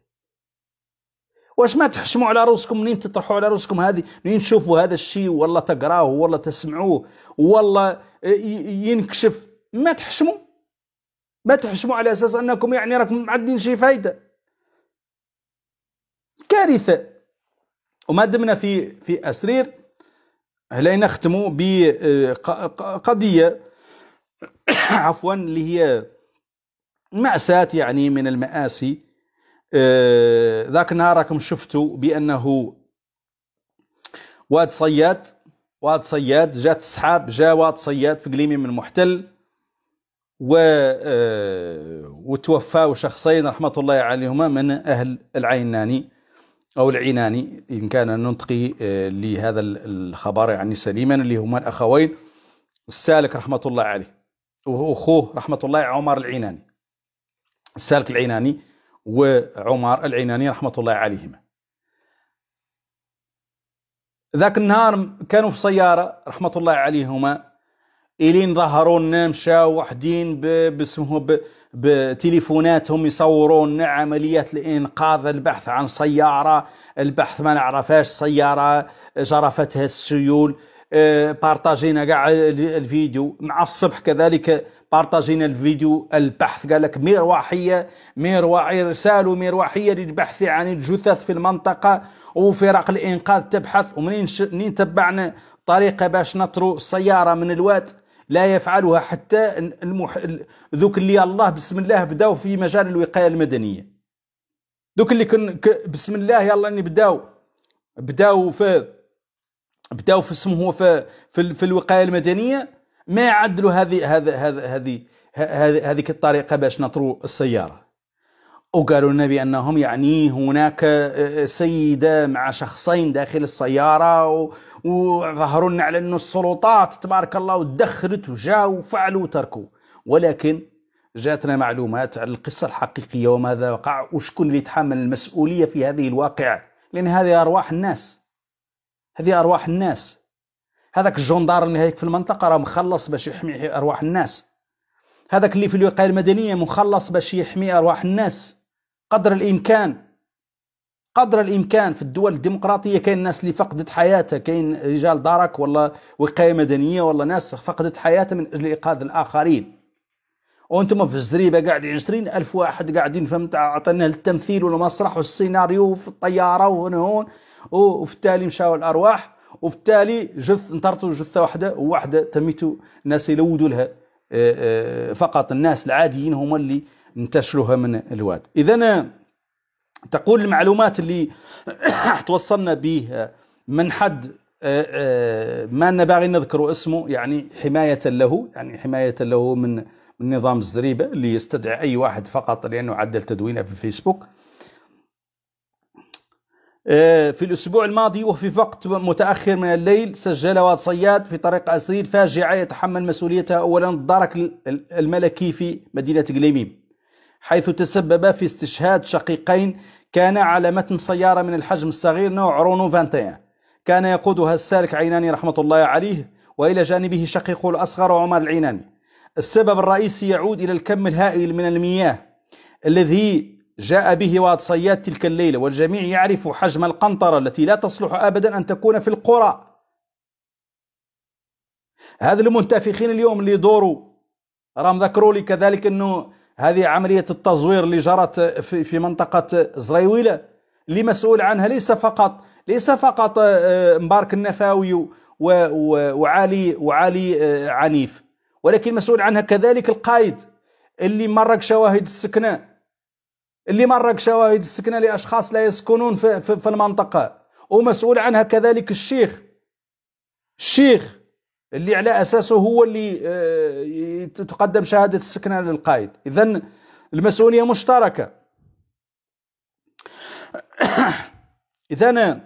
واش ما تحشموا على روسكم منين تطرحوا على روسكم هذه منين تشوفوا هذا الشيء والله تقراه والله تسمعوه والله ينكشف ما تحشموا ما تحشموا على اساس انكم يعني راكم معدين شي فايده كارثه وما دمنا في في اسرير هلا نختموا بقضية آه، <coughs> عفوا اللي هي مأساة يعني من المآسي آه، ذاك النهار راكم شفتوا بأنه واد صياد واد صياد جات السحاب جا واد صياد في قليمي من المحتل و آه، وتوفاوا شخصين رحمة الله عليهما من أهل العيناني أو العناني إن كان ننطقي آه، لهذا الخبر يعني سليما اللي هما الأخوين السالك رحمة الله عليه وأخوه رحمة الله عمر العناني السالك العناني وعمر العناني رحمة الله عليهما ذاك النهار كانوا في سيارة رحمة الله عليهما إلين ظهروا مشاو وحدين باسمه بتليفوناتهم يصورون عمليات الإنقاذ البحث عن سيارة البحث ما نعرفاش سيارة جرفتها السيول آه، بارطاجينا كاع الفيديو مع الصبح كذلك بارطاجينا الفيديو البحث قال لك مروحية مروحي رسالة مروحية للبحث عن الجثث في المنطقة وفرق الإنقاذ تبحث ومنين تبعنا طريقة باش نطرو السيارة من الواد لا يفعلها حتى المح... ذوك اللي الله بسم الله بداو في مجال الوقايه المدنيه ذوك اللي كن ك... بسم الله يلا اني بداو بداو في بداو في اسمه في في, في الوقايه المدنيه ما يعدلوا هذه هذه هذه هذه هذيك الطريقه باش نطروا السياره وقالوا لنا بانهم يعني هناك آه، آه، سيده مع شخصين داخل السياره و... وظهروا لنا على انه السلطات تبارك الله ودخلت وجاوا وفعلوا وتركوا ولكن جاتنا معلومات على القصه الحقيقيه وماذا وقع وشكون اللي يتحمل المسؤوليه في هذه الواقعه لان هذه ارواح الناس هذه ارواح الناس هذاك الجندار اللي هيك في المنطقه راه مخلص باش يحمي ارواح الناس هذاك اللي في الوقايه المدنيه مخلص باش يحمي ارواح الناس قدر الامكان قدر الامكان في الدول الديمقراطيه كاين الناس اللي فقدت حياتها كاين رجال درك ولا وقايه مدنيه ولا ناس فقدت حياتها من اجل انقاذ الاخرين وانتم في الزريبه قاعدين 20 الف واحد قاعدين فهمت عطينا التمثيل والمسرح والسيناريو في الطياره وهنا هون وفي التالي مشاو الارواح وفي التالي جث انطرتوا جثه واحده وواحده تميتوا ناس يلودوا لها آه، آه، فقط الناس العاديين هما اللي انتشلوها من الواد اذا تقول المعلومات اللي <coughs> توصلنا به من حد آه، آه، ما باغي نذكر اسمه يعني حماية له يعني حماية له من من نظام الزريبة اللي يستدعي أي واحد فقط لأنه عدل تدوينه في الفيسبوك آه، في الأسبوع الماضي وفي وقت متأخر من الليل سجل واد صياد في طريق أسرير فاجعة يتحمل مسؤوليتها أولا الدرك الملكي في مدينة قليميم حيث تسبب في استشهاد شقيقين كان على متن سيارة من الحجم الصغير نوع رونو 21 كان يقودها السالك عيناني رحمة الله عليه وإلى جانبه شقيقه الأصغر عمر العيناني السبب الرئيسي يعود إلى الكم الهائل من المياه الذي جاء به واد صياد تلك الليلة والجميع يعرف حجم القنطرة التي لا تصلح أبدا أن تكون في القرى هذا المنتفخين اليوم اللي يدوروا راهم ذكروا لي كذلك أنه هذه عملية التزوير اللي جرت في منطقة زريويلة اللي مسؤول عنها ليس فقط ليس فقط آه، مبارك النفاوي وعلي وعلي آه، عنيف ولكن مسؤول عنها كذلك القائد اللي مرق شواهد السكنة اللي مرق شواهد السكنة لأشخاص لا يسكنون في, في, في المنطقة ومسؤول عنها كذلك الشيخ الشيخ اللي على اساسه هو اللي آه، تقدم شهاده السكنه للقائد اذا المسؤوليه مشتركه <coughs> اذا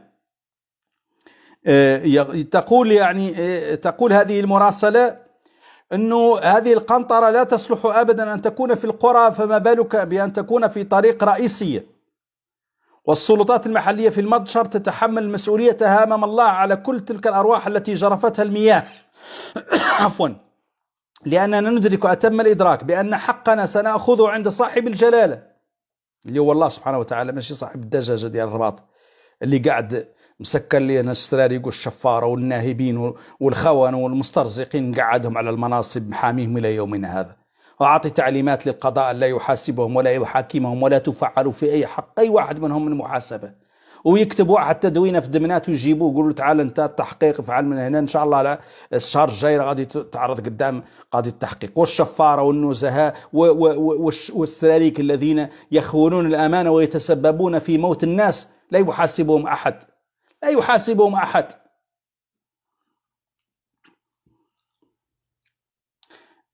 آه، تقول يعني آه، تقول هذه المراسله انه هذه القنطره لا تصلح ابدا ان تكون في القرى فما بالك بان تكون في طريق رئيسيه والسلطات المحليه في المتجر تتحمل مسؤوليتها امام الله على كل تلك الارواح التي جرفتها المياه عفوا لأننا ندرك أتم الإدراك بأن حقنا سنأخذه عند صاحب الجلالة اللي هو الله سبحانه وتعالى ماشي صاحب الدجاجة ديال الرباط اللي قاعد مسكر لنا السراريق والشفارة والناهبين والخونة والمسترزقين قعدهم على المناصب محاميهم إلى يومنا هذا وأعطي تعليمات للقضاء لا يحاسبهم ولا يحاكمهم ولا تفعل في أي حق أي واحد منهم من محاسبة ويكتبوا حتى دوينا في الدمنات ويجيبوه ويقولوا تعال انت التحقيق فعل من هنا ان شاء الله الشهر الجاي غادي تعرض قدام قاضي التحقيق والشفاره والنزهاء والسراليك الذين يخونون الامانه ويتسببون في موت الناس لا يحاسبهم احد لا يحاسبهم احد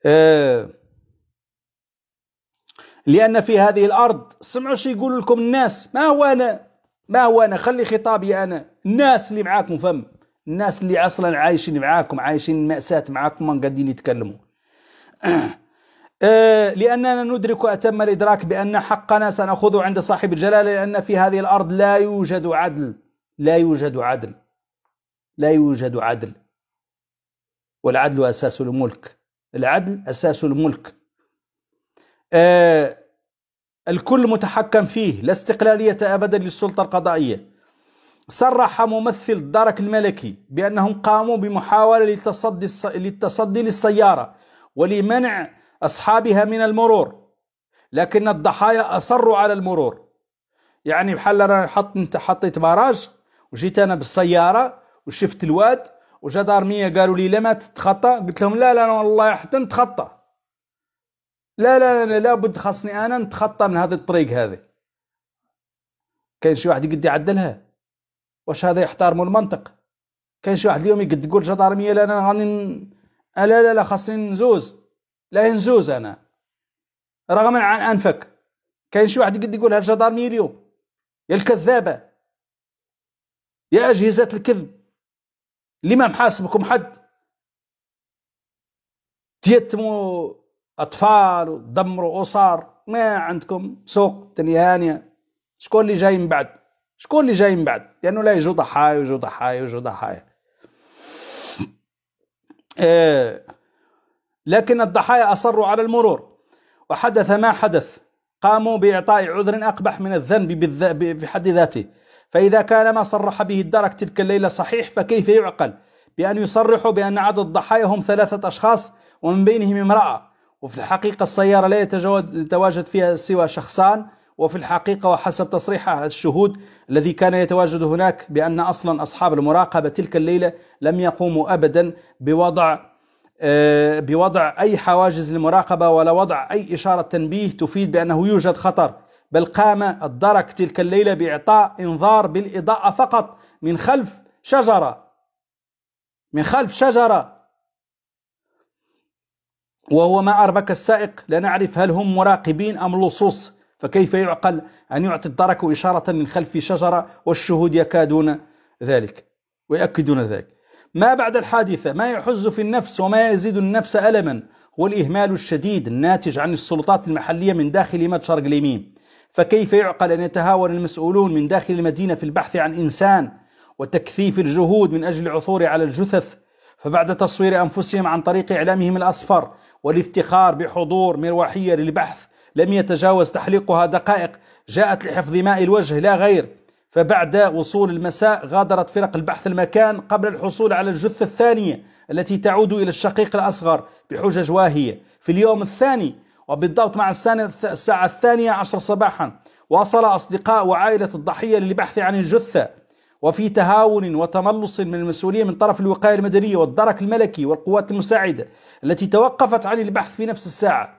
آه لأن في هذه الأرض سمعوا شو يقول لكم الناس ما هو أنا ما هو انا خلي خطابي انا الناس اللي معاكم فم الناس اللي اصلا عايشين معاكم عايشين مأساة معاكم ما قاعدين يتكلموا <clears throat> أه لأننا ندرك أتم الإدراك بأن حقنا سنأخذه عند صاحب الجلالة لأن في هذه الأرض لا يوجد عدل لا يوجد عدل لا يوجد عدل والعدل أساس الملك العدل أساس الملك أه الكل متحكم فيه لا استقلالية أبدا للسلطة القضائية صرح ممثل الدرك الملكي بأنهم قاموا بمحاولة للتصدي, للتصدي للسيارة ولمنع أصحابها من المرور لكن الضحايا أصروا على المرور يعني بحال أنا حط أنت حطيت باراج وجيت أنا بالسيارة وشفت الواد وجا مية قالوا لي لما تتخطى قلت لهم لا لا والله حتى نتخطى لا لا لا لا لابد خاصني انا نتخطى من هذا الطريق هذه كاين شي واحد يقد يعدلها واش هذا يحترم المنطق كاين شي واحد اليوم يقد يقول جدارميه لا انا غادي لا لا لا خاصني نزوز لا نزوز انا رغم عن انفك كاين شي واحد يقد يقول هالجدارميه اليوم يا الكذابه يا اجهزه الكذب اللي ما محاسبكم حد تيتموا أطفال وتدمروا أسر ما عندكم سوق دنيا هانية شكون اللي جاي من بعد شكون اللي جاي من بعد لأنه لا يجوا ضحايا ويجوا ضحايا ويجوا ضحايا آه لكن الضحايا أصروا على المرور وحدث ما حدث قاموا بإعطاء عذر أقبح من الذنب بحد ذاته فإذا كان ما صرح به الدرك تلك الليلة صحيح فكيف يعقل بأن يصرحوا بأن عدد الضحايا هم ثلاثة أشخاص ومن بينهم امرأة وفي الحقيقة السيارة لا يتواجد فيها سوى شخصان وفي الحقيقة وحسب تصريح الشهود الذي كان يتواجد هناك بأن أصلا أصحاب المراقبة تلك الليلة لم يقوموا أبدا بوضع آه، بوضع أي حواجز للمراقبة ولا وضع أي إشارة تنبيه تفيد بأنه يوجد خطر بل قام الدرك تلك الليلة بإعطاء إنذار بالإضاءة فقط من خلف شجرة من خلف شجرة وهو ما أربك السائق لا نعرف هل هم مراقبين أم لصوص فكيف يعقل أن يعطي الدرك إشارة من خلف شجرة والشهود يكادون ذلك ويؤكدون ذلك ما بعد الحادثة ما يحز في النفس وما يزيد النفس ألما هو الإهمال الشديد الناتج عن السلطات المحلية من داخل متجر قليمين فكيف يعقل أن يتهاون المسؤولون من داخل المدينة في البحث عن إنسان وتكثيف الجهود من أجل العثور على الجثث فبعد تصوير أنفسهم عن طريق إعلامهم الأصفر والافتخار بحضور مروحية للبحث لم يتجاوز تحليقها دقائق جاءت لحفظ ماء الوجه لا غير فبعد وصول المساء غادرت فرق البحث المكان قبل الحصول على الجثة الثانية التي تعود إلى الشقيق الأصغر بحجج واهية في اليوم الثاني وبالضبط مع الساعة الثانية عشر صباحا وصل أصدقاء وعائلة الضحية للبحث عن الجثة وفي تهاون وتملص من المسؤولية من طرف الوقاية المدنية والدرك الملكي والقوات المساعدة التي توقفت عن البحث في نفس الساعة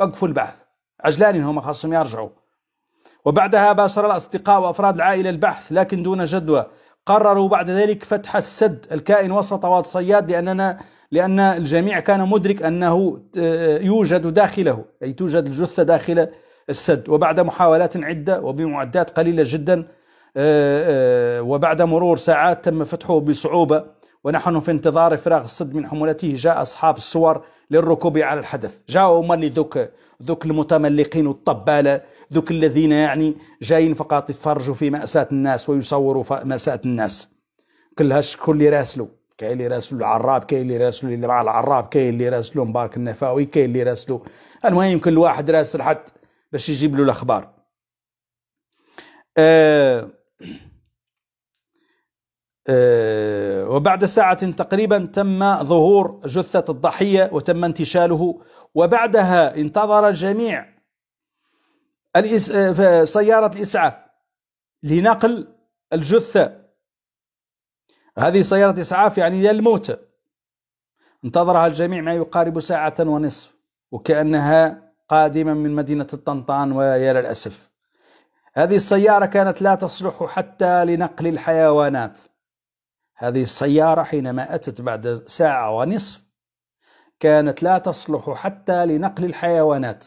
وقفوا البحث عجلان هم خاصهم يرجعوا وبعدها باشر الأصدقاء وأفراد العائلة البحث لكن دون جدوى قرروا بعد ذلك فتح السد الكائن وسط واد صياد لأننا لأن الجميع كان مدرك أنه آه، يوجد داخله أي توجد الجثة داخل السد وبعد محاولات عدة وبمعدات قليلة جدا آه، آه، وبعد مرور ساعات تم فتحه بصعوبة ونحن في انتظار فراغ الصد من حمولته جاء أصحاب الصور للركوب على الحدث جاءوا من ذوك ذوك المتملقين والطبالة ذوك الذين يعني جايين فقط يتفرجوا في مأساة الناس ويصوروا مأساة الناس كلها شكون اللي راسلوا كاين اللي راسلوا العراب كاين اللي راسلوا اللي مع العراب كاين اللي راسلوا مبارك النفاوي كاين اللي راسلوا المهم كل واحد راسل حد باش يجيب له الاخبار آه آه، وبعد ساعة تقريبا تم ظهور جثة الضحية وتم انتشاله وبعدها انتظر جميع آه، سيارة الإسعاف لنقل الجثة هذه سيارة إسعاف يعني للموت انتظرها الجميع ما يقارب ساعة ونصف وكأنها قادمة من مدينة الطنطان ويا للأسف هذه السيارة كانت لا تصلح حتى لنقل الحيوانات هذه السيارة حينما أتت بعد ساعة ونصف كانت لا تصلح حتى لنقل الحيوانات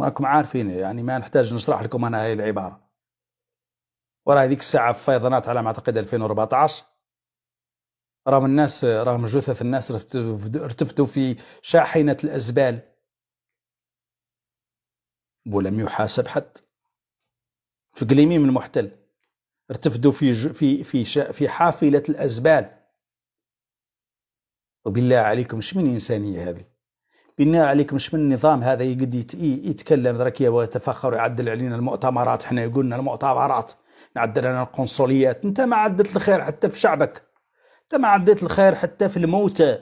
راكم عارفين يعني ما نحتاج نشرح لكم أنا هذه العبارة ورا هذيك الساعة في فيضانات على ما أعتقد 2014 راهم الناس راهم جثث الناس ارتفتوا في شاحنة الأزبال ولم يحاسب حد في من المحتل ارتفدوا في في في في حافلة الأزبال وبالله عليكم اش من إنسانية هذه بالله عليكم اش من نظام هذا يقد يتكلم ذراك ويتفخر ويعدل علينا المؤتمرات احنا قلنا المؤتمرات نعدل لنا القنصليات انت ما عدت الخير حتى في شعبك انت ما عدلت الخير حتى في الموتى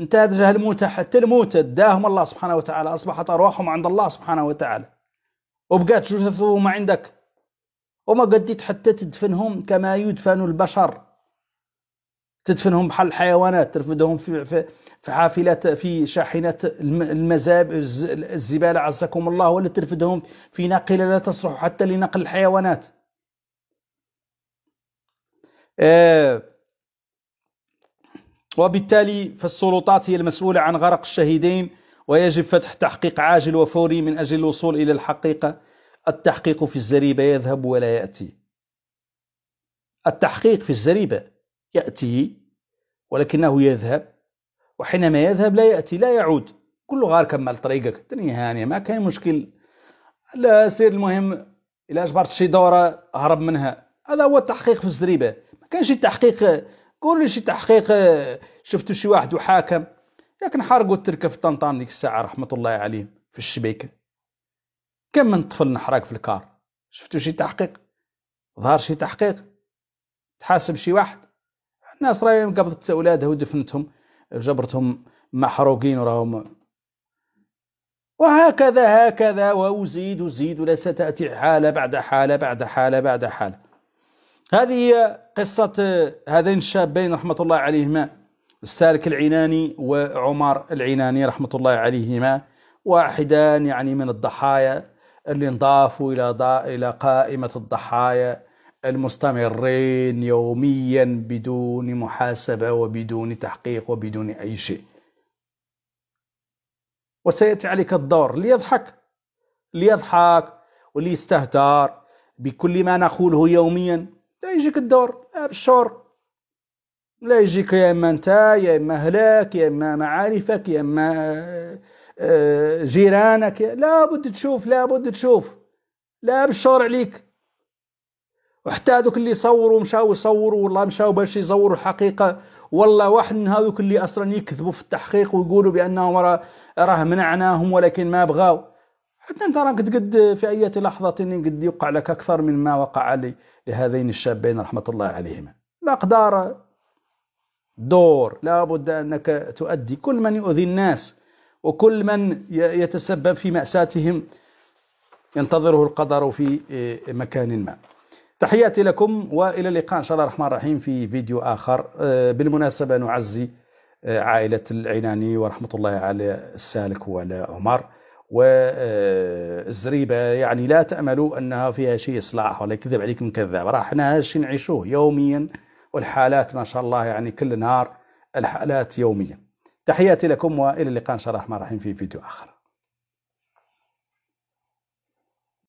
انت جهل الموتى حتى الموتى داهم الله سبحانه وتعالى اصبحت ارواحهم عند الله سبحانه وتعالى وبقات جثثهم عندك وما قديت حتى تدفنهم كما يدفن البشر تدفنهم بحال الحيوانات ترفدهم في في حافلات في شاحنات المزاب الزباله عزكم الله ولا ترفدهم في ناقله لا تصلح حتى لنقل الحيوانات آه وبالتالي فالسلطات هي المسؤولة عن غرق الشهيدين ويجب فتح تحقيق عاجل وفوري من أجل الوصول إلى الحقيقة التحقيق في الزريبة يذهب ولا يأتي التحقيق في الزريبة يأتي ولكنه يذهب وحينما يذهب لا يأتي لا يعود كل غار كمل طريقك الدنيا هانية ما كان مشكل لا سير المهم إلا أجبرت شي دورة هرب منها هذا هو التحقيق في الزريبة ما شي تحقيق كل شي تحقيق شفتوا شي واحد وحاكم لكن حرقوا التركة في طنطان ديك الساعة رحمة الله عليه في الشبيكة كم من طفل نحرق في الكار شفتوا شي تحقيق ظهر شي تحقيق تحاسب شي واحد الناس راهي قبضت اولادها ودفنتهم جبرتهم محروقين وراهم وهكذا هكذا وأزيد أزيد ولا ستأتي حالة بعد حالة بعد حالة بعد حالة هذه قصة هذين الشابين رحمة الله عليهما السالك العناني وعمر العناني رحمة الله عليهما واحدان يعني من الضحايا اللي انضافوا إلى إلى قائمة الضحايا المستمرين يوميا بدون محاسبة وبدون تحقيق وبدون أي شيء وسيأتي عليك الدور ليضحك ليضحك وليستهتر بكل ما نقوله يوميا لا يجيك الدور ابشر لا يجيك يا اما انت يا اما هلاك يا اما معارفك يا اما آه، جيرانك لابد تشوف لابد تشوف لا بالشارع ليك وحتى هذوك اللي صوروا مشاو يصوروا والله مشاو باش يصوروا الحقيقه والله واحد من هذوك اللي اصلا يكذبوا في التحقيق ويقولوا بانهم راه راه منعناهم ولكن ما بغاو حتى انت راك قد في اي لحظه قد يوقع لك اكثر من ما وقع لهذين الشابين رحمه الله عليهما الاقدار دور لابد انك تؤدي كل من يؤذي الناس وكل من يتسبب في مأساتهم ينتظره القدر في إيه، مكان ما تحياتي لكم والى اللقاء ان شاء الله الرحمن الرحيم في فيديو اخر إيه، بالمناسبه نعزي إيه، عائله العناني ورحمه الله على السالك وعلى عمر والزريبه يعني لا تاملوا انها فيها شيء اصلاح ولا يكذب عليكم كذاب راه احنا نعيشوه يوميا والحالات ما شاء الله يعني كل نهار الحالات يوميا تحياتي لكم والى اللقاء ان شاء الله الرحمن الرحيم في فيديو اخر